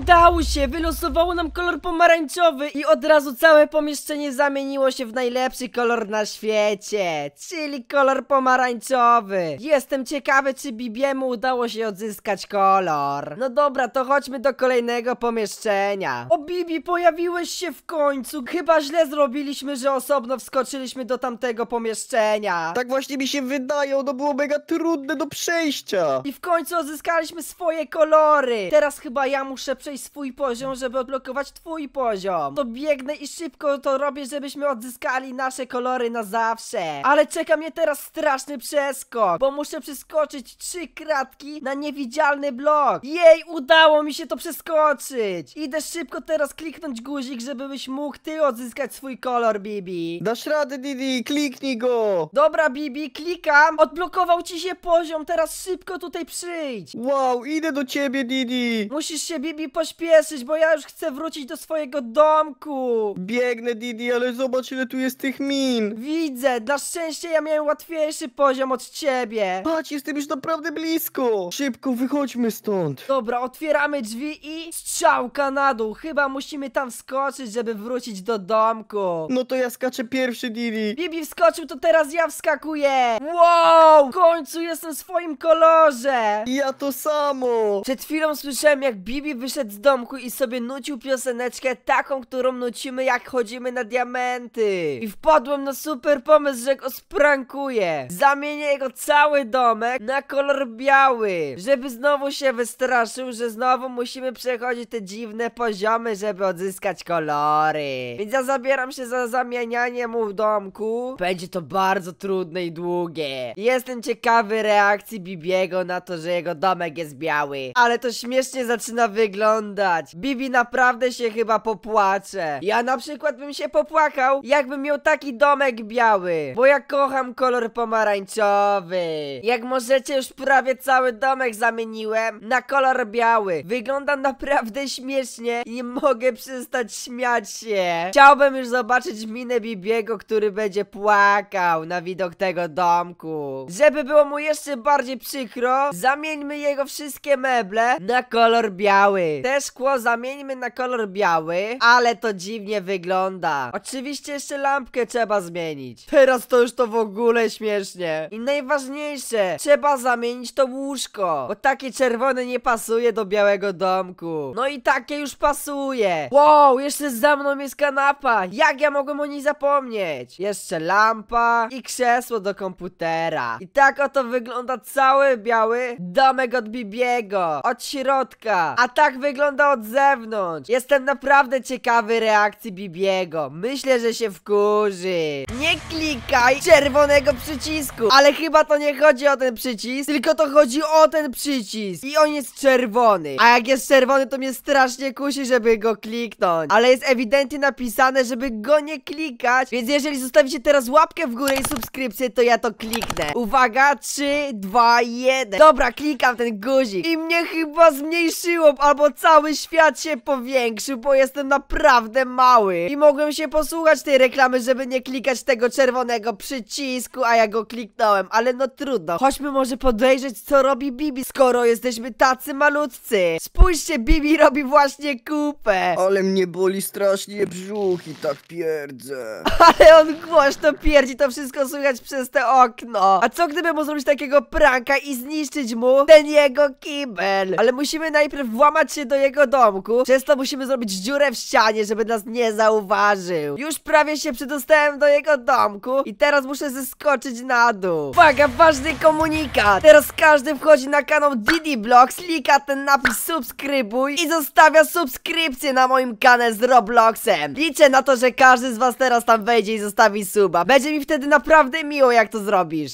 Udało się! Wylosowało nam kolor pomarańczowy i od razu całe pomieszczenie zamieniło się w najlepszy kolor na świecie, czyli kolor pomarańczowy. Jestem ciekawy, czy Bibiemu udało się odzyskać kolor. No dobra, to chodźmy do kolejnego pomieszczenia. O Bibi, pojawiłeś się w końcu! Chyba źle zrobiliśmy, że osobno wskoczyliśmy do tamtego pomieszczenia. Tak właśnie mi się wydaje, to było mega trudne do przejścia. I w końcu odzyskaliśmy swoje kolory. Teraz chyba ja muszę przejść przejść swój poziom, żeby odblokować twój poziom. To biegnę i szybko to robię, żebyśmy odzyskali nasze kolory na zawsze. Ale czeka mnie teraz straszny przeskok, bo muszę przeskoczyć trzy kratki na niewidzialny blok. Jej, udało mi się to przeskoczyć. Idę szybko teraz kliknąć guzik, żebyś mógł ty odzyskać swój kolor, Bibi. Dasz radę, Didi, kliknij go. Dobra, Bibi, klikam. Odblokował ci się poziom, teraz szybko tutaj przyjdź. Wow, idę do ciebie, Didi. Musisz się, Bibi, po pośpieszyć, bo ja już chcę wrócić do swojego domku. Biegnę, Didi, ale zobacz, ile tu jest tych min. Widzę, na szczęście ja miałem łatwiejszy poziom od ciebie. Patrz, jestem już naprawdę blisko. Szybko, wychodźmy stąd. Dobra, otwieramy drzwi i strzałka na dół. Chyba musimy tam skoczyć, żeby wrócić do domku. No to ja skaczę pierwszy, Didi. Bibi wskoczył, to teraz ja wskakuję. Wow, w końcu jestem w swoim kolorze. Ja to samo. Przed chwilą słyszałem, jak Bibi wyszedł wyszedł z domku i sobie nucił pioseneczkę taką, którą nucimy jak chodzimy na diamenty. I wpadłem na super pomysł, że go sprankuję. Zamienię jego cały domek na kolor biały, żeby znowu się wystraszył, że znowu musimy przechodzić te dziwne poziomy, żeby odzyskać kolory. Więc ja zabieram się za zamienianie mu w domku. Będzie to bardzo trudne i długie. Jestem ciekawy reakcji Bibiego na to, że jego domek jest biały. Ale to śmiesznie zaczyna wyglądać oglądać. Bibi naprawdę się chyba popłacze. Ja na przykład bym się popłakał, jakbym miał taki domek biały. Bo ja kocham kolor pomarańczowy. Jak możecie, już prawie cały domek zamieniłem na kolor biały. Wygląda naprawdę śmiesznie i nie mogę przestać śmiać się. Chciałbym już zobaczyć minę Bibiego, który będzie płakał na widok tego domku. Żeby było mu jeszcze bardziej przykro, zamieńmy jego wszystkie meble na kolor biały. Te szkło zamieńmy na kolor biały, ale to dziwnie wygląda. Oczywiście jeszcze lampkę trzeba zmienić. Teraz to już to w ogóle śmiesznie. I najważniejsze, trzeba zamienić to łóżko, bo takie czerwone nie pasuje do białego domku. No i takie już pasuje. Wow, jeszcze za mną jest kanapa. Jak ja mogłem o niej zapomnieć? Jeszcze lampa i krzesło do komputera. I tak oto wygląda cały biały domek od Bibiego. Od środka. A tak wygląda wygląda od zewnątrz. Jestem naprawdę ciekawy reakcji Bibiego. Myślę, że się wkurzy. Nie klikaj czerwonego przycisku. Ale chyba to nie chodzi o ten przycisk, tylko to chodzi o ten przycisk. I on jest czerwony. A jak jest czerwony, to mnie strasznie kusi, żeby go kliknąć. Ale jest ewidentnie napisane, żeby go nie klikać. Więc jeżeli zostawicie teraz łapkę w górę i subskrypcję, to ja to kliknę. Uwaga, 3, 2, 1. Dobra, klikam ten guzik. I mnie chyba zmniejszyło, albo cały świat się powiększył, bo jestem naprawdę mały. I mogłem się posłuchać tej reklamy, żeby nie klikać tego czerwonego przycisku, a ja go kliknąłem, ale no trudno. Chodźmy może podejrzeć, co robi Bibi, skoro jesteśmy tacy malutcy. Spójrzcie, Bibi robi właśnie kupę. Ale mnie boli strasznie brzuch i tak pierdzę. Ale on głośno pierdzi, to wszystko słychać przez te okno. A co gdyby mu zrobić takiego pranka i zniszczyć mu ten jego kibel? Ale musimy najpierw włamać się do jego domku, przez to musimy zrobić dziurę w ścianie, żeby nas nie zauważył. Już prawie się przedostałem do jego domku i teraz muszę zeskoczyć na dół. Uwaga, ważny komunikat! Teraz każdy wchodzi na kanał Didi Blocks, klika ten napis subskrybuj i zostawia subskrypcję na moim kanale z Robloxem. Liczę na to, że każdy z was teraz tam wejdzie i zostawi suba. Będzie mi wtedy naprawdę miło, jak to zrobisz.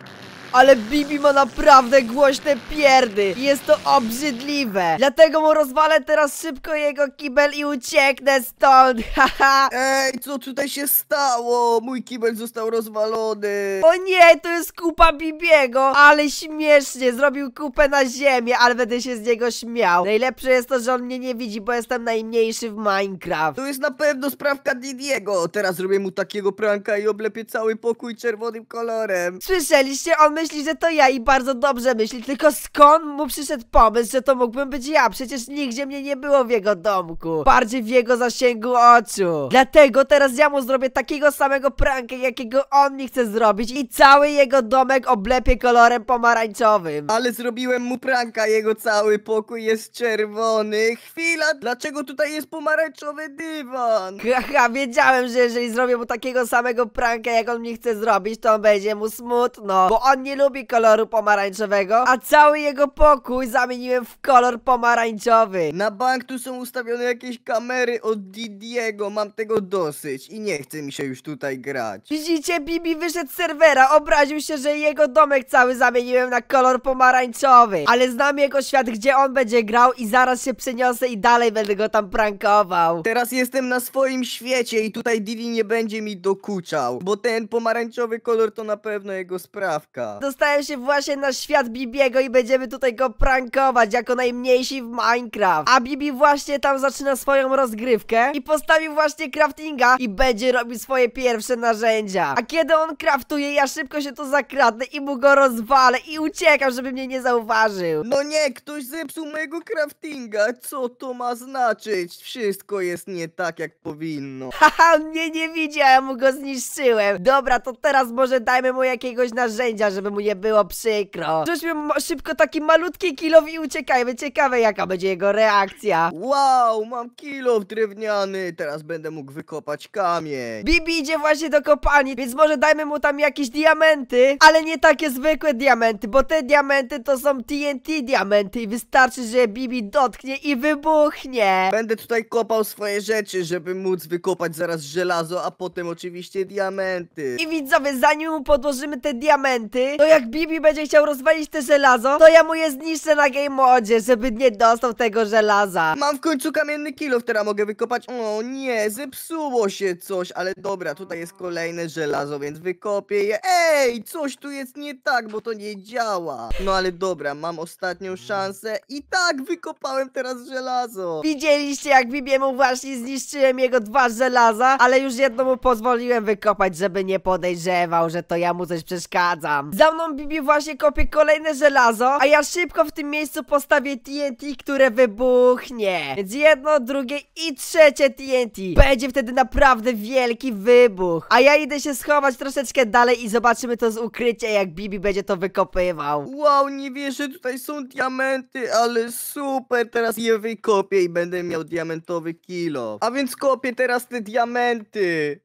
Ale Bibi ma naprawdę głośne pierdy i jest to obrzydliwe. Dlatego mu rozwalę teraz szybko jego kibel i ucieknę stąd, haha. Ej, co tutaj się stało? Mój kibel został rozwalony. O nie, to jest kupa Bibiego, ale śmiesznie, zrobił kupę na ziemię, ale będę się z niego śmiał. Najlepsze jest to, że on mnie nie widzi, bo jestem najmniejszy w Minecraft. To jest na pewno sprawka Didiego. Teraz zrobię mu takiego pranka i oblepię cały pokój czerwonym kolorem. Słyszeliście? On myśli, że to ja i bardzo dobrze myśli, tylko skąd mu przyszedł pomysł, że to mógłbym być ja? Przecież nigdzie mnie nie było w jego domku. Bardziej w jego zasięgu oczu. Dlatego teraz ja mu zrobię takiego samego pranka, jakiego on mi chce zrobić i cały jego domek oblepię kolorem pomarańczowym. Ale zrobiłem mu pranka, jego cały pokój jest czerwony. Chwila, dlaczego tutaj jest pomarańczowy dywan? Haha, wiedziałem, że jeżeli zrobię mu takiego samego pranka, jak on mi chce zrobić, to będzie mu smutno, bo on nie lubi koloru pomarańczowego, a cały jego pokój zamieniłem w kolor pomarańczowy. Na bank tu są ustawione jakieś kamery od Didiego, mam tego dosyć i nie chce mi się już tutaj grać. Widzicie, Bibi wyszedł z serwera, obraził się, że jego domek cały zamieniłem na kolor pomarańczowy. Ale znam jego świat, gdzie on będzie grał i zaraz się przeniosę i dalej będę go tam prankował. Teraz jestem na swoim świecie i tutaj Didi nie będzie mi dokuczał, bo ten pomarańczowy kolor to na pewno jego sprawka. Dostałem się właśnie na świat Bibiego i będziemy tutaj go prankować jako najmniejsi w Minecraft. A Bibi właśnie tam zaczyna swoją rozgrywkę i postawił właśnie craftinga i będzie robił swoje pierwsze narzędzia. A kiedy on craftuje, ja szybko się tu zakradnę i mu go rozwalę i uciekam, żeby mnie nie zauważył. No nie, ktoś zepsuł mojego craftinga. Co to ma znaczyć? Wszystko jest nie tak, jak powinno. Haha, mnie nie ja mu go zniszczyłem. Dobra, to teraz może dajmy mu jakiegoś narzędzia, żeby żeby mu nie było przykro. Rzućmy szybko taki malutki kilow i uciekajmy. Ciekawe jaka będzie jego reakcja. Wow, mam kilow drewniany. Teraz będę mógł wykopać kamień. Bibi idzie właśnie do kopalni, więc może dajmy mu tam jakieś diamenty, ale nie takie zwykłe diamenty, bo te diamenty to są TNT diamenty i wystarczy, że Bibi dotknie i wybuchnie. Będę tutaj kopał swoje rzeczy, żeby móc wykopać zaraz żelazo, a potem oczywiście diamenty. I widzowie, zanim mu podłożymy te diamenty, to jak Bibi będzie chciał rozwalić te żelazo, to ja mu je zniszczę na game modzie, żeby nie dostał tego żelaza. Mam w końcu kamienny kilo, teraz mogę wykopać. O nie, zepsuło się coś, ale dobra, tutaj jest kolejne żelazo, więc wykopię je. Ej, coś tu jest nie tak, bo to nie działa. No ale dobra, mam ostatnią szansę i tak wykopałem teraz żelazo. Widzieliście jak Bibiemu właśnie zniszczyłem jego dwa żelaza, ale już jedno mu pozwoliłem wykopać, żeby nie podejrzewał, że to ja mu coś przeszkadzam. Za za mną Bibi właśnie kopie kolejne żelazo, a ja szybko w tym miejscu postawię TNT, które wybuchnie. Więc jedno, drugie i trzecie TNT. Będzie wtedy naprawdę wielki wybuch. A ja idę się schować troszeczkę dalej i zobaczymy to z ukrycia, jak Bibi będzie to wykopywał. Wow, nie wierzę, tutaj są diamenty, ale super, teraz je wykopię i będę miał diamentowy kilo. A więc kopię teraz te diamenty.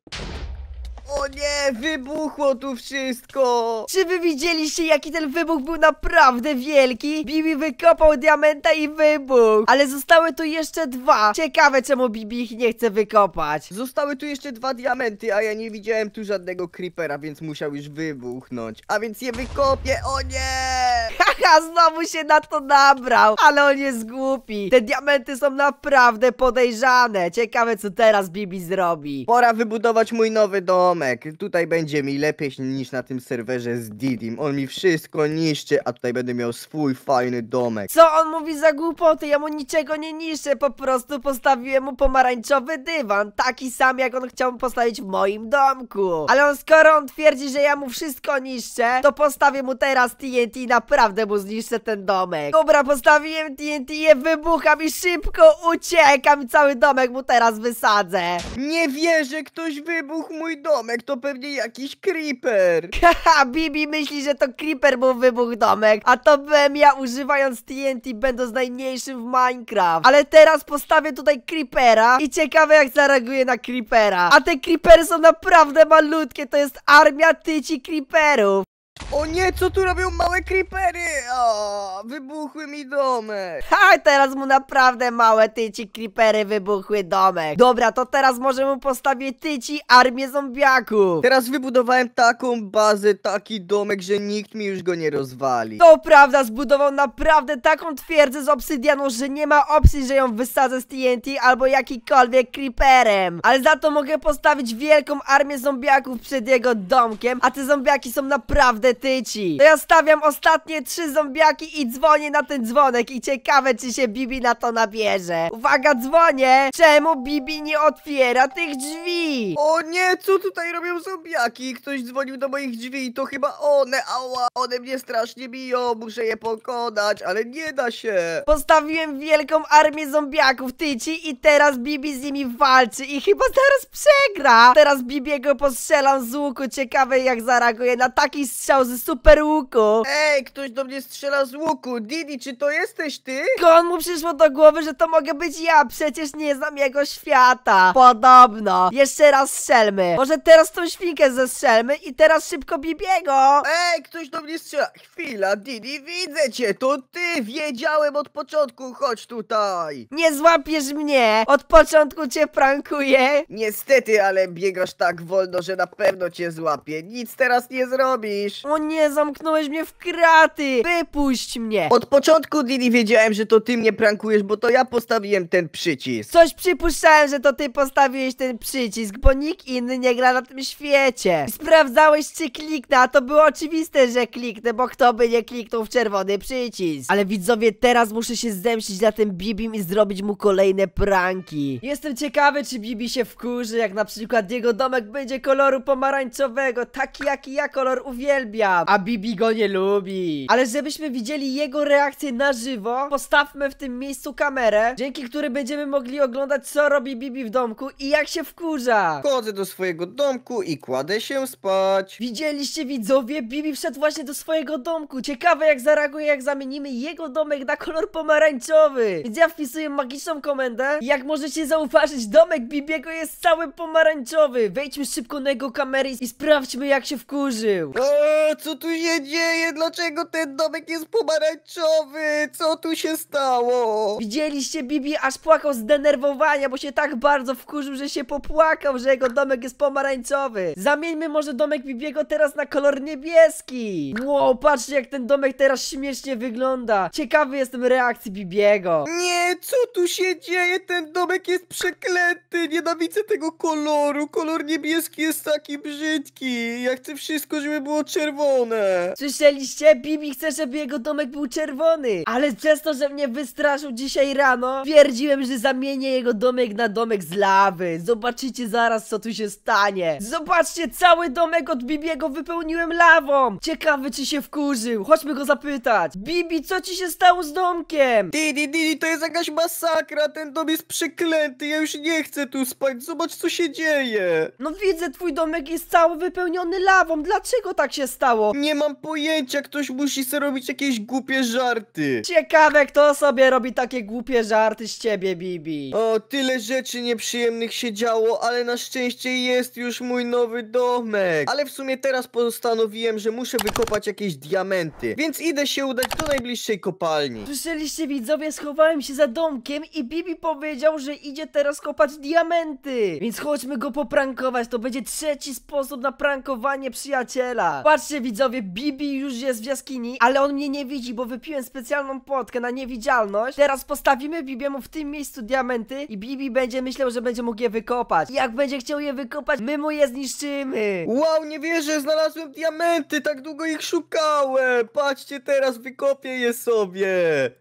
O nie, wybuchło tu wszystko! Czy wy widzieliście, jaki ten wybuch był naprawdę wielki? Bibi wykopał diamenta i wybuchł! Ale zostały tu jeszcze dwa. Ciekawe, czemu Bibi ich nie chce wykopać. Zostały tu jeszcze dwa diamenty, a ja nie widziałem tu żadnego creepera, więc musiał już wybuchnąć. A więc je wykopię, o nie! Aha, znowu się na to nabrał. Ale on jest głupi. Te diamenty są naprawdę podejrzane. Ciekawe, co teraz Bibi zrobi. Pora wybudować mój nowy domek. Tutaj będzie mi lepiej niż na tym serwerze z Didim. On mi wszystko niszczy, a tutaj będę miał swój fajny domek. Co on mówi za głupoty? Ja mu niczego nie niszczę. Po prostu postawiłem mu pomarańczowy dywan. Taki sam, jak on chciał postawić w moim domku. Ale on skoro on twierdzi, że ja mu wszystko niszczę, to postawię mu teraz TNT naprawdę temu zniszczę ten domek. Dobra, postawiłem TNT, je wybucham i szybko uciekam i cały domek mu teraz wysadzę. Nie wierzę, ktoś wybuchł mój domek, to pewnie jakiś creeper. Haha, Bibi myśli, że to creeper mu wybuchł domek, a to bym ja używając TNT, będąc najmniejszym w Minecraft. Ale teraz postawię tutaj creepera i ciekawe jak zareaguje na creepera. A te creepery są naprawdę malutkie, to jest armia tyci creeperów. O nie, co tu robią małe creepery? O, wybuchły mi domek. Ha, teraz mu naprawdę małe tyci creepery wybuchły domek. Dobra, to teraz możemy postawić tyci armię zombiaków. Teraz wybudowałem taką bazę, taki domek, że nikt mi już go nie rozwali. To prawda, zbudował naprawdę taką twierdzę z obsydianu, że nie ma opcji, że ją wysadzę z TNT albo jakikolwiek creeperem. Ale za to mogę postawić wielką armię zombiaków przed jego domkiem, a te zombiaki są naprawdę naprawdę tyci. To ja stawiam ostatnie trzy zombiaki i dzwonię na ten dzwonek i ciekawe, czy się Bibi na to nabierze. Uwaga, dzwonię! Czemu Bibi nie otwiera tych drzwi? O nie, co tutaj robią zombiaki? Ktoś dzwonił do moich drzwi i to chyba one, ała, one mnie strasznie biją, muszę je pokonać, ale nie da się. Postawiłem wielką armię zombiaków, tyci, i teraz Bibi z nimi walczy i chyba zaraz przegra. Teraz Bibiego postrzelam z łuku, ciekawe jak zareaguje na taki strzał strzał ze super łuku. Ej, ktoś do mnie strzela z łuku. Didi, czy to jesteś ty? Kon mu przyszło do głowy, że to mogę być ja? Przecież nie znam jego świata. Podobno. Jeszcze raz strzelmy. Może teraz tą świnkę zestrzelmy i teraz szybko Bibiego. Ej, ktoś do mnie strzela. Chwila, Didi, widzę cię. To ty. Wiedziałem od początku. Chodź tutaj. Nie złapiesz mnie. Od początku cię prankuję. Niestety, ale biegasz tak wolno, że na pewno cię złapię. Nic teraz nie zrobisz. O nie, zamknąłeś mnie w kraty! Wypuść mnie! Od początku, Dili, wiedziałem, że to ty mnie prankujesz, bo to ja postawiłem ten przycisk. Coś przypuszczałem, że to ty postawiłeś ten przycisk, bo nikt inny nie gra na tym świecie. sprawdzałeś, czy kliknę, a to było oczywiste, że kliknę, bo kto by nie kliknął w czerwony przycisk. Ale widzowie, teraz muszę się zemścić na tym Bibim i zrobić mu kolejne pranki. Jestem ciekawy, czy Bibi się wkurzy, jak na przykład jego domek będzie koloru pomarańczowego, taki jaki ja kolor uwielbiam uwielbiam, a Bibi go nie lubi. Ale żebyśmy widzieli jego reakcję na żywo, postawmy w tym miejscu kamerę, dzięki której będziemy mogli oglądać co robi Bibi w domku i jak się wkurza. Chodzę do swojego domku i kładę się spać. Widzieliście widzowie? Bibi wszedł właśnie do swojego domku. Ciekawe jak zareaguje, jak zamienimy jego domek na kolor pomarańczowy. Więc ja wpisuję magiczną komendę. Jak możecie zauważyć, domek Bibiego jest cały pomarańczowy. Wejdźmy szybko na jego kamery i sprawdźmy jak się wkurzył. Eee! co tu się dzieje? Dlaczego ten domek jest pomarańczowy? Co tu się stało? Widzieliście, Bibi aż płakał z denerwowania, bo się tak bardzo wkurzył, że się popłakał, że jego domek jest pomarańczowy. Zamieńmy może domek Bibiego teraz na kolor niebieski. Wow, patrzcie jak ten domek teraz śmiesznie wygląda. Ciekawy jestem reakcji Bibiego. Nie, co tu się dzieje? Ten domek jest przeklęty. Nienawidzę tego koloru. Kolor niebieski jest taki brzydki. Ja chcę wszystko, żeby było czerwone czerwone! Słyszeliście? Bibi chce, żeby jego domek był czerwony. Ale przez to, że mnie wystraszył dzisiaj rano, twierdziłem, że zamienię jego domek na domek z lawy. Zobaczycie zaraz, co tu się stanie. Zobaczcie, cały domek od Bibiego wypełniłem lawą. Ciekawy, czy się wkurzył. Chodźmy go zapytać. Bibi, co ci się stało z domkiem? Didi, Didi, to jest jakaś masakra. Ten dom jest przeklęty. Ja już nie chcę tu spać. Zobacz, co się dzieje. No widzę, twój domek jest cały wypełniony lawą. Dlaczego tak się stało? stało? Nie mam pojęcia, ktoś musi sobie robić jakieś głupie żarty. Ciekawe, kto sobie robi takie głupie żarty z ciebie, Bibi. O, tyle rzeczy nieprzyjemnych się działo, ale na szczęście jest już mój nowy domek. Ale w sumie teraz postanowiłem, że muszę wykopać jakieś diamenty, więc idę się udać do najbliższej kopalni. Słyszeliście widzowie, schowałem się za domkiem i Bibi powiedział, że idzie teraz kopać diamenty. Więc chodźmy go poprankować, to będzie trzeci sposób na prankowanie przyjaciela. Patrzcie, Patrzcie widzowie, Bibi już jest w jaskini, ale on mnie nie widzi, bo wypiłem specjalną płotkę na niewidzialność. Teraz postawimy Bibiemu w tym miejscu diamenty i Bibi będzie myślał, że będzie mógł je wykopać. I jak będzie chciał je wykopać, my mu je zniszczymy. Wow, nie wierzę, znalazłem diamenty, tak długo ich szukałem. Patrzcie teraz, wykopię je sobie.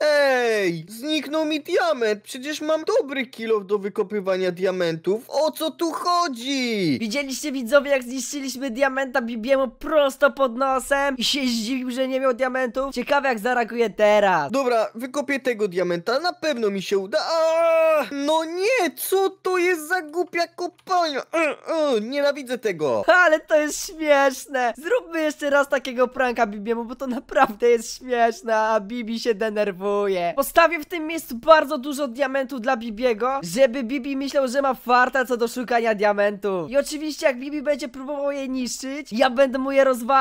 Ej, zniknął mi diament, przecież mam dobry kilo do wykopywania diamentów. O co tu chodzi? Widzieliście widzowie, jak zniszczyliśmy diamenta Bibiemu prosto po pod nosem i się zdziwił, że nie miał diamentów. Ciekawe jak zareaguje teraz. Dobra, wykopię tego diamenta, na pewno mi się uda. Aaaa! No nie, co to jest za głupia kopalnia? E, e, nienawidzę tego. Ale to jest śmieszne. Zróbmy jeszcze raz takiego pranka Bibiemu, bo to naprawdę jest śmieszne, a Bibi się denerwuje. Postawię w tym miejscu bardzo dużo diamentu dla Bibiego, żeby Bibi myślał, że ma farta co do szukania diamentu. I oczywiście jak Bibi będzie próbował je niszczyć, ja będę mu je rozwalał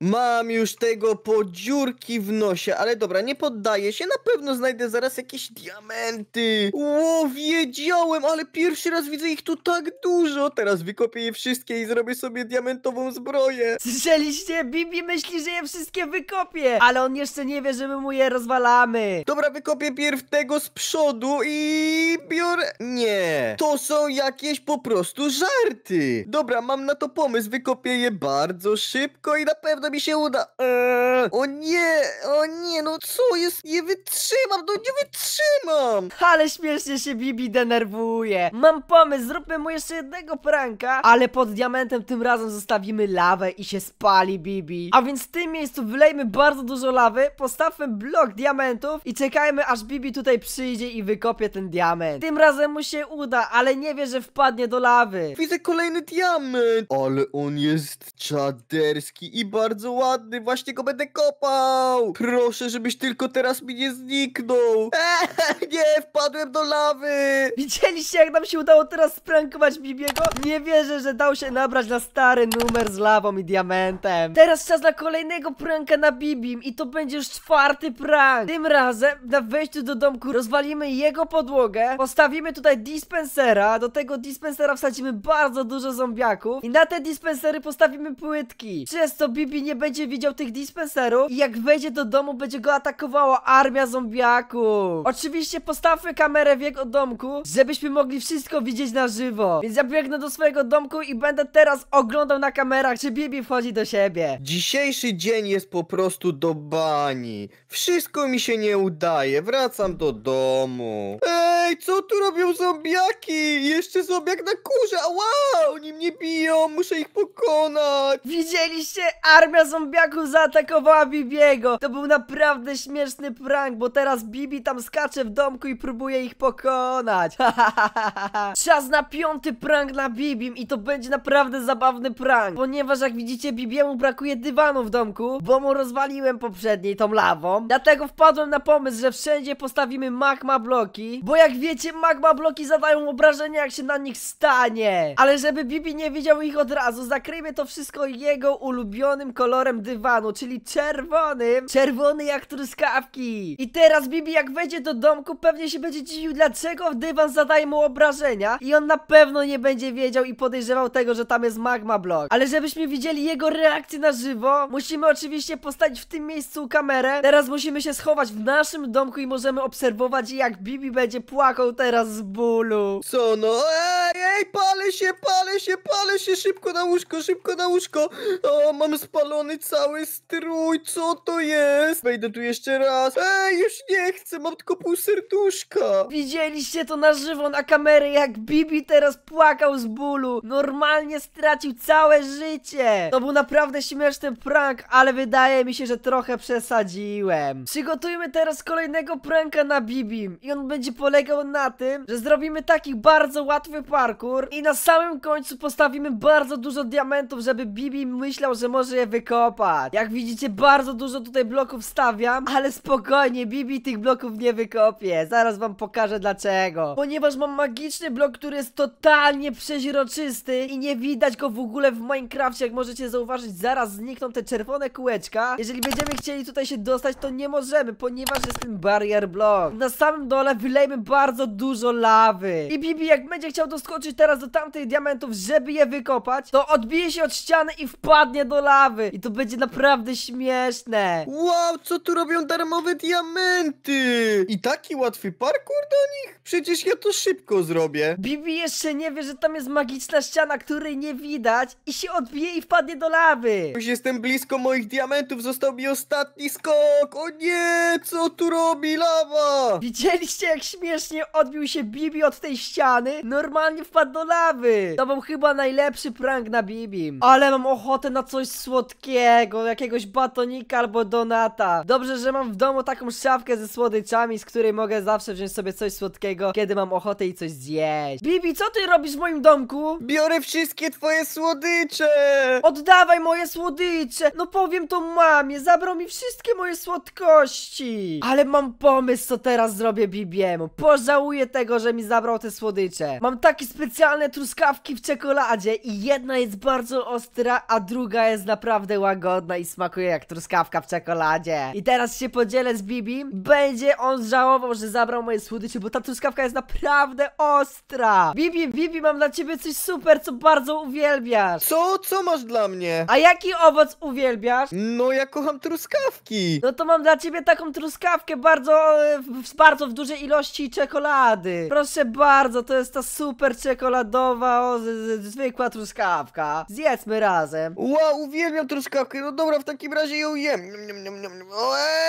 Mam już tego po dziurki w nosie, ale dobra, nie poddaję się. Na pewno znajdę zaraz jakieś diamenty. Ło, wiedziałem, ale pierwszy raz widzę ich tu tak dużo. Teraz wykopię je wszystkie i zrobię sobie diamentową zbroję. Słyszeliście? Bibi myśli, że je wszystkie wykopię. ale on jeszcze nie wie, że my mu je rozwalamy. Dobra, wykopię pierw tego z przodu i biorę... Nie, to są jakieś po prostu żarty. Dobra, mam na to pomysł, wykopię je bardzo szybko i na pewno mi się uda. Eee, o nie, o nie, no co jest? Nie wytrzymam, no nie wytrzymam. Ale śmiesznie się Bibi denerwuje. Mam pomysł, zróbmy mu jeszcze jednego pranka, ale pod diamentem tym razem zostawimy lawę i się spali Bibi. A więc w tym miejscu wlejmy bardzo dużo lawy, postawmy blok diamentów i czekajmy aż Bibi tutaj przyjdzie i wykopie ten diament. Tym razem mu się uda, ale nie wie, że wpadnie do lawy. Widzę kolejny diament. Ale on jest czaderski i bardzo ładny, właśnie go będę kopał! Proszę, żebyś tylko teraz mi nie zniknął! Eee, nie, wpadłem do lawy! Widzieliście, jak nam się udało teraz sprankować Bibiego? Nie wierzę, że dał się nabrać na stary numer z lawą i diamentem. Teraz czas na kolejnego pranka na Bibim i to będzie już czwarty prank. Tym razem na wejściu do domku rozwalimy jego podłogę, postawimy tutaj dispensera, do tego dispensera wsadzimy bardzo dużo zombiaków i na te dispensery postawimy płytki. Przez to Bibi nie będzie widział tych dispenserów i jak wejdzie do domu, będzie go atakowała armia zombiaków. Oczywiście postawmy kamerę w jego domku, żebyśmy mogli wszystko widzieć na żywo. Więc ja biegnę do swojego domku i będę teraz oglądał na kamerach, czy Bibi wchodzi do siebie. Dzisiejszy dzień jest po prostu do bani. Wszystko mi się nie udaje, wracam do domu. Ej, co tu robią zombiaki? Jeszcze zombiak na kurze, wow, oni mnie biją, muszę ich pokonać. Widzieliście? Armia zombiaków zaatakowała Bibiego. To był naprawdę śmieszny prank, bo teraz Bibi tam skacze w domku i próbuje ich pokonać. Czas na piąty prank na Bibim i to będzie naprawdę zabawny prank, ponieważ jak widzicie Bibiemu brakuje dywanu w domku, bo mu rozwaliłem poprzedniej tą lawą. Dlatego wpadłem na pomysł, że wszędzie postawimy magma bloki, bo jak wiecie, magma bloki zadają obrażenia, jak się na nich stanie. Ale żeby Bibi nie widział ich od razu, zakryjmy to wszystko jego ulubionym kolorem dywanu, czyli czerwonym. Czerwony jak truskawki. I teraz Bibi jak wejdzie do domku, pewnie się będzie dziwił, dlaczego dywan zadaje mu obrażenia i on na pewno nie będzie wiedział i podejrzewał tego, że tam jest magma blok. Ale żebyśmy widzieli jego reakcję na żywo, musimy oczywiście postawić w tym miejscu kamerę. Teraz musimy się schować w naszym domku i możemy obserwować jak Bibi będzie płakał teraz z bólu. Co no? Ej, ej, palę się, palę się, palę się, szybko na łóżko, szybko na łóżko. O, mam spalony cały strój, co to jest? Wejdę tu jeszcze raz. Ej, już nie chcę, mam tylko pół serduszka. Widzieliście to na żywo na kamerę, jak Bibi teraz płakał z bólu. Normalnie stracił całe życie. To był naprawdę śmieszny prank, ale wydaje mi się, że trochę przesadziłem. Wiem. Przygotujmy teraz kolejnego pranka na Bibim. I on będzie polegał na tym, że zrobimy taki bardzo łatwy parkour i na samym końcu postawimy bardzo dużo diamentów, żeby Bibim myślał, że może je wykopać. Jak widzicie, bardzo dużo tutaj bloków stawiam, ale spokojnie, Bibi tych bloków nie wykopie. Zaraz wam pokażę dlaczego. Ponieważ mam magiczny blok, który jest totalnie przeźroczysty i nie widać go w ogóle w Minecraft. jak możecie zauważyć, zaraz znikną te czerwone kółeczka. Jeżeli będziemy chcieli tutaj się dostać, to nie możemy, ponieważ jest ten barrier block. Na samym dole wylejmy bardzo dużo lawy. I Bibi jak będzie chciał doskoczyć teraz do tamtych diamentów, żeby je wykopać, to odbije się od ściany i wpadnie do lawy. I to będzie naprawdę śmieszne. Wow, co tu robią darmowe diamenty? I taki łatwy parkour do nich? Przecież ja to szybko zrobię. Bibi jeszcze nie wie, że tam jest magiczna ściana, której nie widać i się odbije i wpadnie do lawy. Już jestem blisko moich diamentów, został mi ostatni skok. O nie, co tu robi lawa? Widzieliście jak śmiesznie odbił się Bibi od tej ściany? Normalnie wpadł do lawy. To był chyba najlepszy prank na Bibi. Ale mam ochotę na coś słodkiego, jakiegoś batonika albo donata. Dobrze, że mam w domu taką szafkę ze słodyczami, z której mogę zawsze wziąć sobie coś słodkiego, kiedy mam ochotę i coś zjeść. Bibi, co ty robisz w moim domku? Biorę wszystkie twoje słodycze. Oddawaj moje słodycze. No powiem to mamie, zabrał mi wszystkie moje słodycze Słodkości! Ale mam pomysł, co teraz zrobię Bibiemu. Pożałuję tego, że mi zabrał te słodycze. Mam takie specjalne truskawki w czekoladzie i jedna jest bardzo ostra, a druga jest naprawdę łagodna i smakuje jak truskawka w czekoladzie. I teraz się podzielę z Bibiem. Będzie on żałował, że zabrał moje słodycze, bo ta truskawka jest naprawdę ostra. Bibi, Bibi, mam dla ciebie coś super, co bardzo uwielbiasz. Co? Co masz dla mnie? A jaki owoc uwielbiasz? No ja kocham truskawki. No to mam dla ciebie taką truskawkę bardzo, e, w, bardzo w dużej ilości czekolady. Proszę bardzo, to jest ta super czekoladowa, o, z, z, zwykła truskawka. Zjedzmy razem. Wow, uwielbiam truskawkę, no dobra, w takim razie ją jem.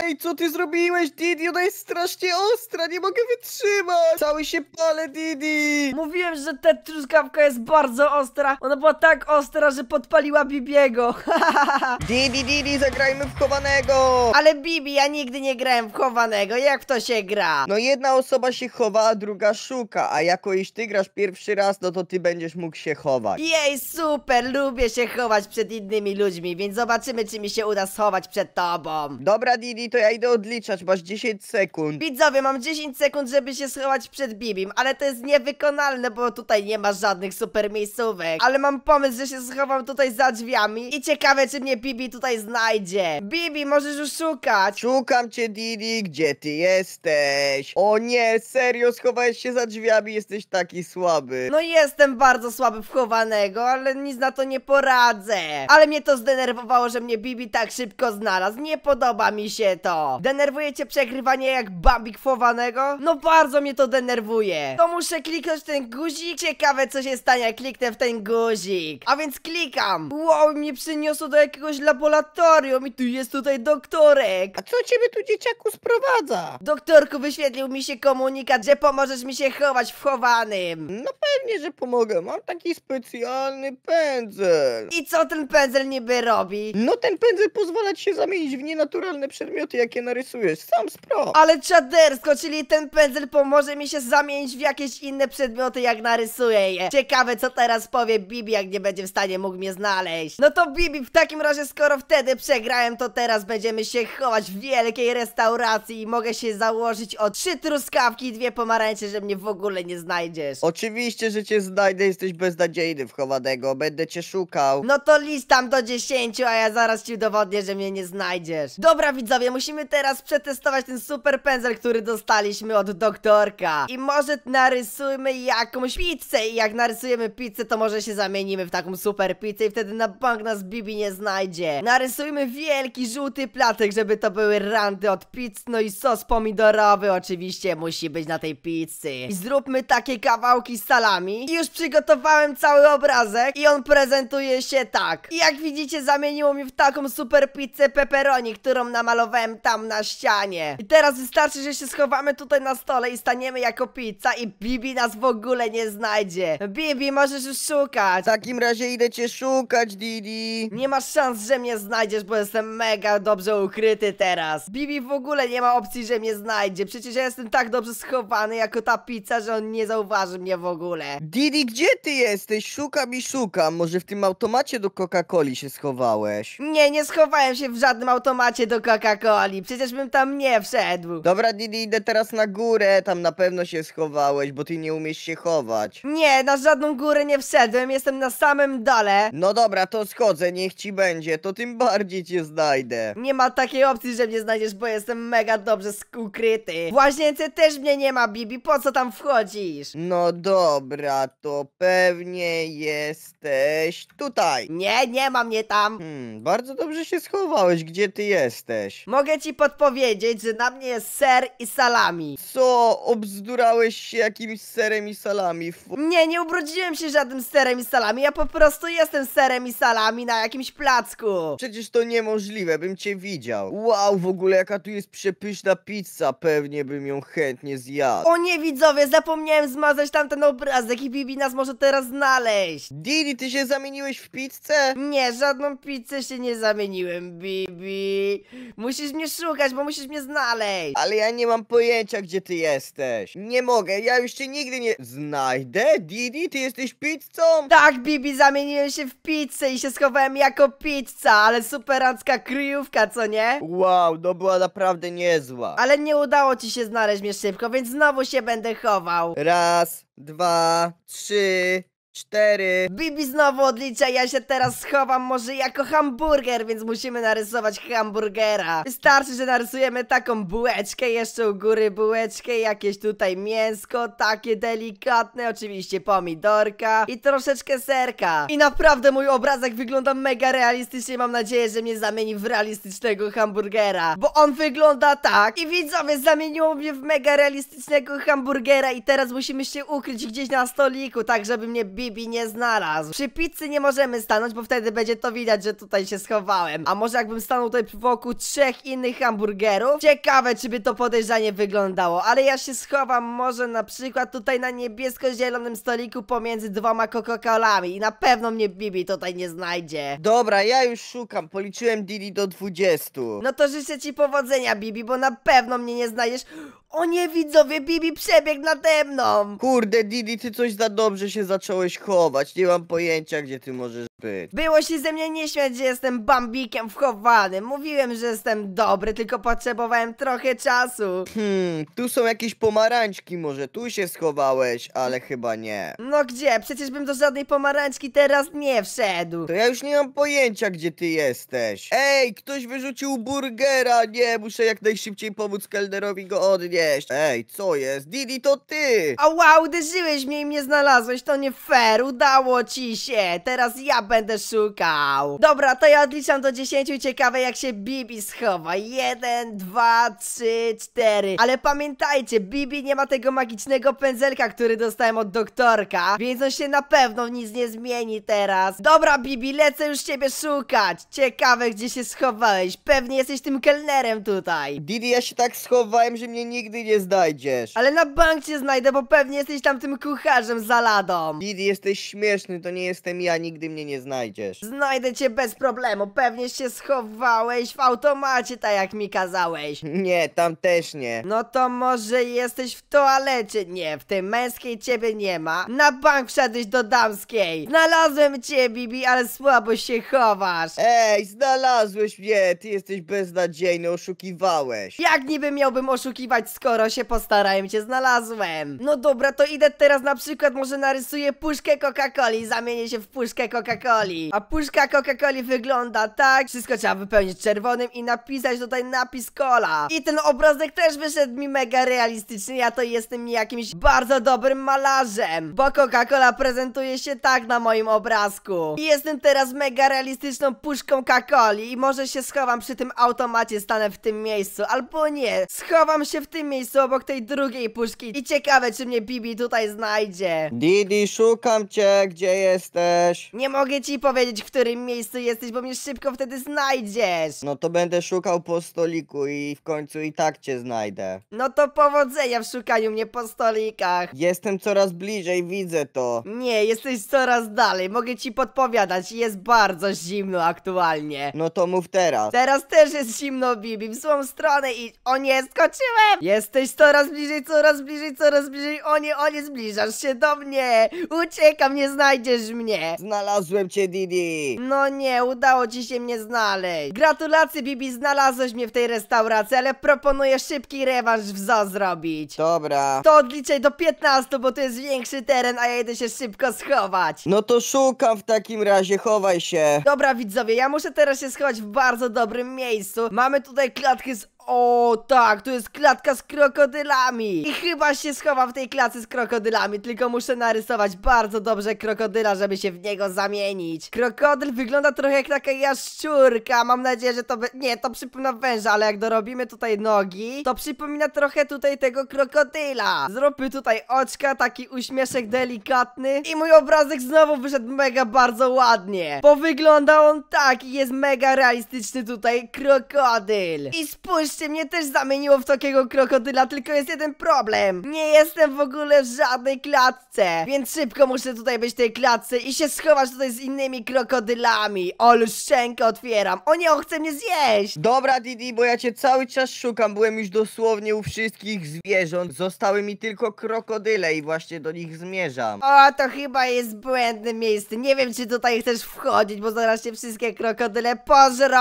Ej, co ty zrobiłeś, Didi? Ona jest strasznie ostra, nie mogę wytrzymać. Cały się pale, Didi. Mówiłem, że ta truskawka jest bardzo ostra. Ona była tak ostra, że podpaliła Bibiego. Didi, Didi, zagrajmy w chowanego. Ale Bibi Bibi, ja nigdy nie grałem w chowanego, jak w to się gra? No jedna osoba się chowa, a druga szuka, a jako iż ty grasz pierwszy raz, no to ty będziesz mógł się chować. Jej, super, lubię się chować przed innymi ludźmi, więc zobaczymy, czy mi się uda schować przed tobą. Dobra, Didi, to ja idę odliczać, masz 10 sekund. Widzowie, mam 10 sekund, żeby się schować przed Bibim, ale to jest niewykonalne, bo tutaj nie ma żadnych super miejscówek. Ale mam pomysł, że się schowam tutaj za drzwiami i ciekawe, czy mnie Bibi tutaj znajdzie. Bibi, możesz już szukać. Czukam Szukam cię, Didi, gdzie ty jesteś? O nie, serio, schowałeś się za drzwiami, jesteś taki słaby. No jestem bardzo słaby w chowanego, ale nic na to nie poradzę. Ale mnie to zdenerwowało, że mnie Bibi tak szybko znalazł. Nie podoba mi się to. Denerwujecie przegrywanie jak bambik chowanego? No bardzo mnie to denerwuje. To muszę kliknąć ten guzik. Ciekawe, co się stanie, jak kliknę w ten guzik. A więc klikam. Wow, mnie przyniosło do jakiegoś laboratorium i tu jest tutaj doktorek. A co ciebie tu dzieciaku sprowadza? Doktorku, wyświetlił mi się komunikat, że pomożesz mi się chować w chowanym. No pewnie, że pomogę. Mam taki specjalny pędzel. I co ten pędzel niby robi? No ten pędzel pozwala ci się zamienić w nienaturalne przedmioty, jakie narysujesz. Sam spróbuj. Ale czadersko, czyli ten pędzel pomoże mi się zamienić w jakieś inne przedmioty, jak narysuję je. Ciekawe, co teraz powie Bibi, jak nie będzie w stanie mógł mnie znaleźć. No to Bibi, w takim razie, skoro wtedy przegrałem, to teraz będziemy się chować w wielkiej restauracji i mogę się założyć o trzy truskawki i dwie pomarańcze, że mnie w ogóle nie znajdziesz. Oczywiście, że cię znajdę, jesteś beznadziejny wchowanego, będę cię szukał. No to list tam do dziesięciu, a ja zaraz ci udowodnię, że mnie nie znajdziesz. Dobra widzowie, musimy teraz przetestować ten super pędzel, który dostaliśmy od doktorka. I może narysujmy jakąś pizzę i jak narysujemy pizzę, to może się zamienimy w taką super pizzę i wtedy na bank nas Bibi nie znajdzie. Narysujmy wielki żółty platek, żeby to były randy od pizz, no i sos pomidorowy oczywiście musi być na tej pizzy. I zróbmy takie kawałki salami. I już przygotowałem cały obrazek i on prezentuje się tak. I jak widzicie zamieniło mi w taką super pizzę pepperoni, którą namalowałem tam na ścianie. I teraz wystarczy, że się schowamy tutaj na stole i staniemy jako pizza i Bibi nas w ogóle nie znajdzie. Bibi, możesz już szukać. W takim razie idę cię szukać, Didi. Nie masz szans, że mnie znajdziesz, bo jestem mega dobrze ukryty teraz. Bibi w ogóle nie ma opcji, że mnie znajdzie. Przecież ja jestem tak dobrze schowany jako ta pizza, że on nie zauważy mnie w ogóle. Didi, gdzie ty jesteś? Szukam i szukam. Może w tym automacie do Coca-Coli się schowałeś? Nie, nie schowałem się w żadnym automacie do Coca-Coli. Przecież bym tam nie wszedł. Dobra, Didi, idę teraz na górę. Tam na pewno się schowałeś, bo ty nie umiesz się chować. Nie, na żadną górę nie wszedłem. Jestem na samym dole. No dobra, to schodzę, niech ci będzie. To tym bardziej cię znajdę. Nie ma takiej opcji, pewny, że mnie znajdziesz, bo jestem mega dobrze skukryty. W łazience też mnie nie ma, Bibi, po co tam wchodzisz? No dobra, to pewnie jesteś tutaj. Nie, nie ma mnie tam. Hmm, bardzo dobrze się schowałeś, gdzie ty jesteś? Mogę ci podpowiedzieć, że na mnie jest ser i salami. Co? Obzdurałeś się jakimś serem i salami? F nie, nie ubrudziłem się żadnym serem i salami, ja po prostu jestem serem i salami na jakimś placku. Przecież to niemożliwe, bym cię widział. Wow Wow, w ogóle jaka tu jest przepyszna pizza, pewnie bym ją chętnie zjadł. O nie, widzowie, zapomniałem zmazać tamten obrazek i Bibi nas może teraz znaleźć. Didi, ty się zamieniłeś w pizzę? Nie, żadną pizzę się nie zamieniłem, Bibi. Musisz mnie szukać, bo musisz mnie znaleźć. Ale ja nie mam pojęcia, gdzie ty jesteś. Nie mogę, ja już cię nigdy nie... Znajdę? Didi, ty jesteś pizzą? Tak, Bibi, zamieniłem się w pizzę i się schowałem jako pizza, ale superacka kryjówka, co nie? wow, to była naprawdę niezła. Ale nie udało ci się znaleźć mnie szybko, więc znowu się będę chował. Raz, dwa, trzy, Cztery. Bibi znowu odlicza, ja się teraz schowam może jako hamburger, więc musimy narysować hamburgera. Wystarczy, że narysujemy taką bułeczkę, jeszcze u góry bułeczkę, jakieś tutaj mięsko, takie delikatne, oczywiście pomidorka i troszeczkę serka. I naprawdę mój obrazek wygląda mega realistycznie, mam nadzieję, że mnie zamieni w realistycznego hamburgera. Bo on wygląda tak i widzowie zamieniło mnie w mega realistycznego hamburgera i teraz musimy się ukryć gdzieś na stoliku, tak żeby mnie Bibi nie znalazł. Przy pizzy nie możemy stanąć, bo wtedy będzie to widać, że tutaj się schowałem. A może jakbym stanął tutaj wokół trzech innych hamburgerów? Ciekawe, czy by to podejrzanie wyglądało, ale ja się schowam może na przykład tutaj na niebiesko-zielonym stoliku pomiędzy dwoma Coca-Colami i na pewno mnie Bibi tutaj nie znajdzie. Dobra, ja już szukam, policzyłem Dili do 20. No to życzę ci powodzenia, Bibi, bo na pewno mnie nie znajdziesz. O nie widzowie, Bibi przebiegł nade mną! Kurde, Didi, ty coś za dobrze się zacząłeś chować. Nie mam pojęcia, gdzie ty możesz być. Było się ze mnie nie śmiać, że jestem bambikiem wchowanym. Mówiłem, że jestem dobry, tylko potrzebowałem trochę czasu. Hmm, tu są jakieś pomarańczki może. Tu się schowałeś, ale chyba nie. No gdzie? Przecież bym do żadnej pomarańczki teraz nie wszedł. To ja już nie mam pojęcia, gdzie ty jesteś. Ej, ktoś wyrzucił burgera! Nie, muszę jak najszybciej pomóc kelnerowi go odnieść jeść. Ej, co jest? Didi, to ty! A wow, uderzyłeś mnie i mnie znalazłeś, to nie fair, udało ci się. Teraz ja będę szukał. Dobra, to ja odliczam do 10, ciekawe jak się Bibi schowa. Jeden, dwa, trzy, cztery. Ale pamiętajcie, Bibi nie ma tego magicznego pędzelka, który dostałem od doktorka, więc on się na pewno nic nie zmieni teraz. Dobra, Bibi, lecę już ciebie szukać. Ciekawe, gdzie się schowałeś. Pewnie jesteś tym kelnerem tutaj. Didi, ja się tak schowałem, że mnie nikt nigdy nie znajdziesz. Ale na bank cię znajdę, bo pewnie jesteś tam tym kucharzem za ladą. Didi, jesteś śmieszny, to nie jestem ja, nigdy mnie nie znajdziesz. Znajdę cię bez problemu, pewnie się schowałeś w automacie, tak jak mi kazałeś. Nie, tam też nie. No to może jesteś w toalecie? Nie, w tej męskiej ciebie nie ma. Na bank wszedłeś do damskiej. Znalazłem cię, Bibi, ale słabo się chowasz. Ej, znalazłeś mnie, ty jesteś beznadziejny, oszukiwałeś. Jak niby miałbym oszukiwać, skoro się postarałem, cię znalazłem. No dobra, to idę teraz na przykład może narysuję puszkę Coca-Coli i zamienię się w puszkę Coca-Coli. A puszka Coca-Coli wygląda tak, wszystko trzeba wypełnić czerwonym i napisać tutaj napis cola. I ten obrazek też wyszedł mi mega realistyczny, ja to jestem jakimś bardzo dobrym malarzem, bo Coca-Cola prezentuje się tak na moim obrazku. I jestem teraz mega realistyczną puszką Coca-Coli i może się schowam przy tym automacie, stanę w tym miejscu, albo nie, schowam się w tym miejscu obok tej drugiej puszki. I ciekawe, czy mnie Bibi tutaj znajdzie. Didi, szukam cię, gdzie jesteś? Nie mogę ci powiedzieć, w którym miejscu jesteś, bo mnie szybko wtedy znajdziesz. No to będę szukał po stoliku i w końcu i tak cię znajdę. No to powodzenia w szukaniu mnie po stolikach. Jestem coraz bliżej, widzę to. Nie, jesteś coraz dalej. Mogę ci podpowiadać, jest bardzo zimno aktualnie. No to mów teraz. Teraz też jest zimno, Bibi. W złą stronę i... O nie, skoczyłem! Jest Jesteś coraz bliżej, coraz bliżej, coraz bliżej. O nie, o nie, zbliżasz się do mnie. Uciekam, nie znajdziesz mnie. Znalazłem cię, Didi. No nie, udało ci się mnie znaleźć. Gratulacje, Bibi, znalazłeś mnie w tej restauracji, ale proponuję szybki rewanż w zoo zrobić. Dobra. To odliczaj do 15, bo to jest większy teren, a ja idę się szybko schować. No to szukam w takim razie, chowaj się. Dobra, widzowie, ja muszę teraz się schować w bardzo dobrym miejscu. Mamy tutaj klatkę z o tak, tu jest klatka z krokodylami I chyba się schowam w tej klatce z krokodylami Tylko muszę narysować bardzo dobrze krokodyla, żeby się w niego zamienić Krokodyl wygląda trochę jak taka jaszczurka Mam nadzieję, że to by... Nie, to przypomina węża, ale jak dorobimy tutaj nogi To przypomina trochę tutaj tego krokodyla Zróbmy tutaj oczka, taki uśmieszek delikatny I mój obrazek znowu wyszedł mega bardzo ładnie Bo wygląda on tak i jest mega realistyczny tutaj krokodyl I spójrz Oczywiście mnie też zamieniło w takiego krokodyla, tylko jest jeden problem. Nie jestem w ogóle w żadnej klatce, więc szybko muszę tutaj być w tej klatce i się schować tutaj z innymi krokodylami. Olu, szczękę otwieram. O nie, on chce mnie zjeść. Dobra, Didi, bo ja cię cały czas szukam. Byłem już dosłownie u wszystkich zwierząt. Zostały mi tylko krokodyle i właśnie do nich zmierzam. O, to chyba jest błędne miejsce. Nie wiem, czy tutaj chcesz wchodzić, bo zaraz się wszystkie krokodyle pożrą.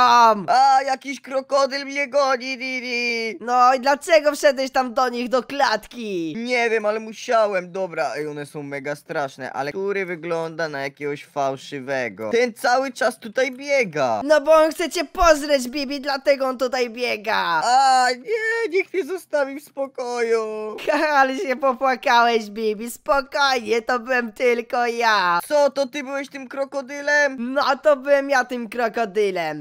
A, jakiś krokodyl mnie goni, Riri! No i dlaczego wszedłeś tam do nich, do klatki? Nie wiem, ale musiałem. Dobra, ej, one są mega straszne, ale który wygląda na jakiegoś fałszywego? Ten cały czas tutaj biega. No bo on chce cię pozreć, Bibi, dlatego on tutaj biega. A, nie, niech mnie zostawi w spokoju. ale się popłakałeś, Bibi, spokojnie, to byłem tylko ja. Co, to ty byłeś tym krokodylem? No to byłem ja tym krokodylem.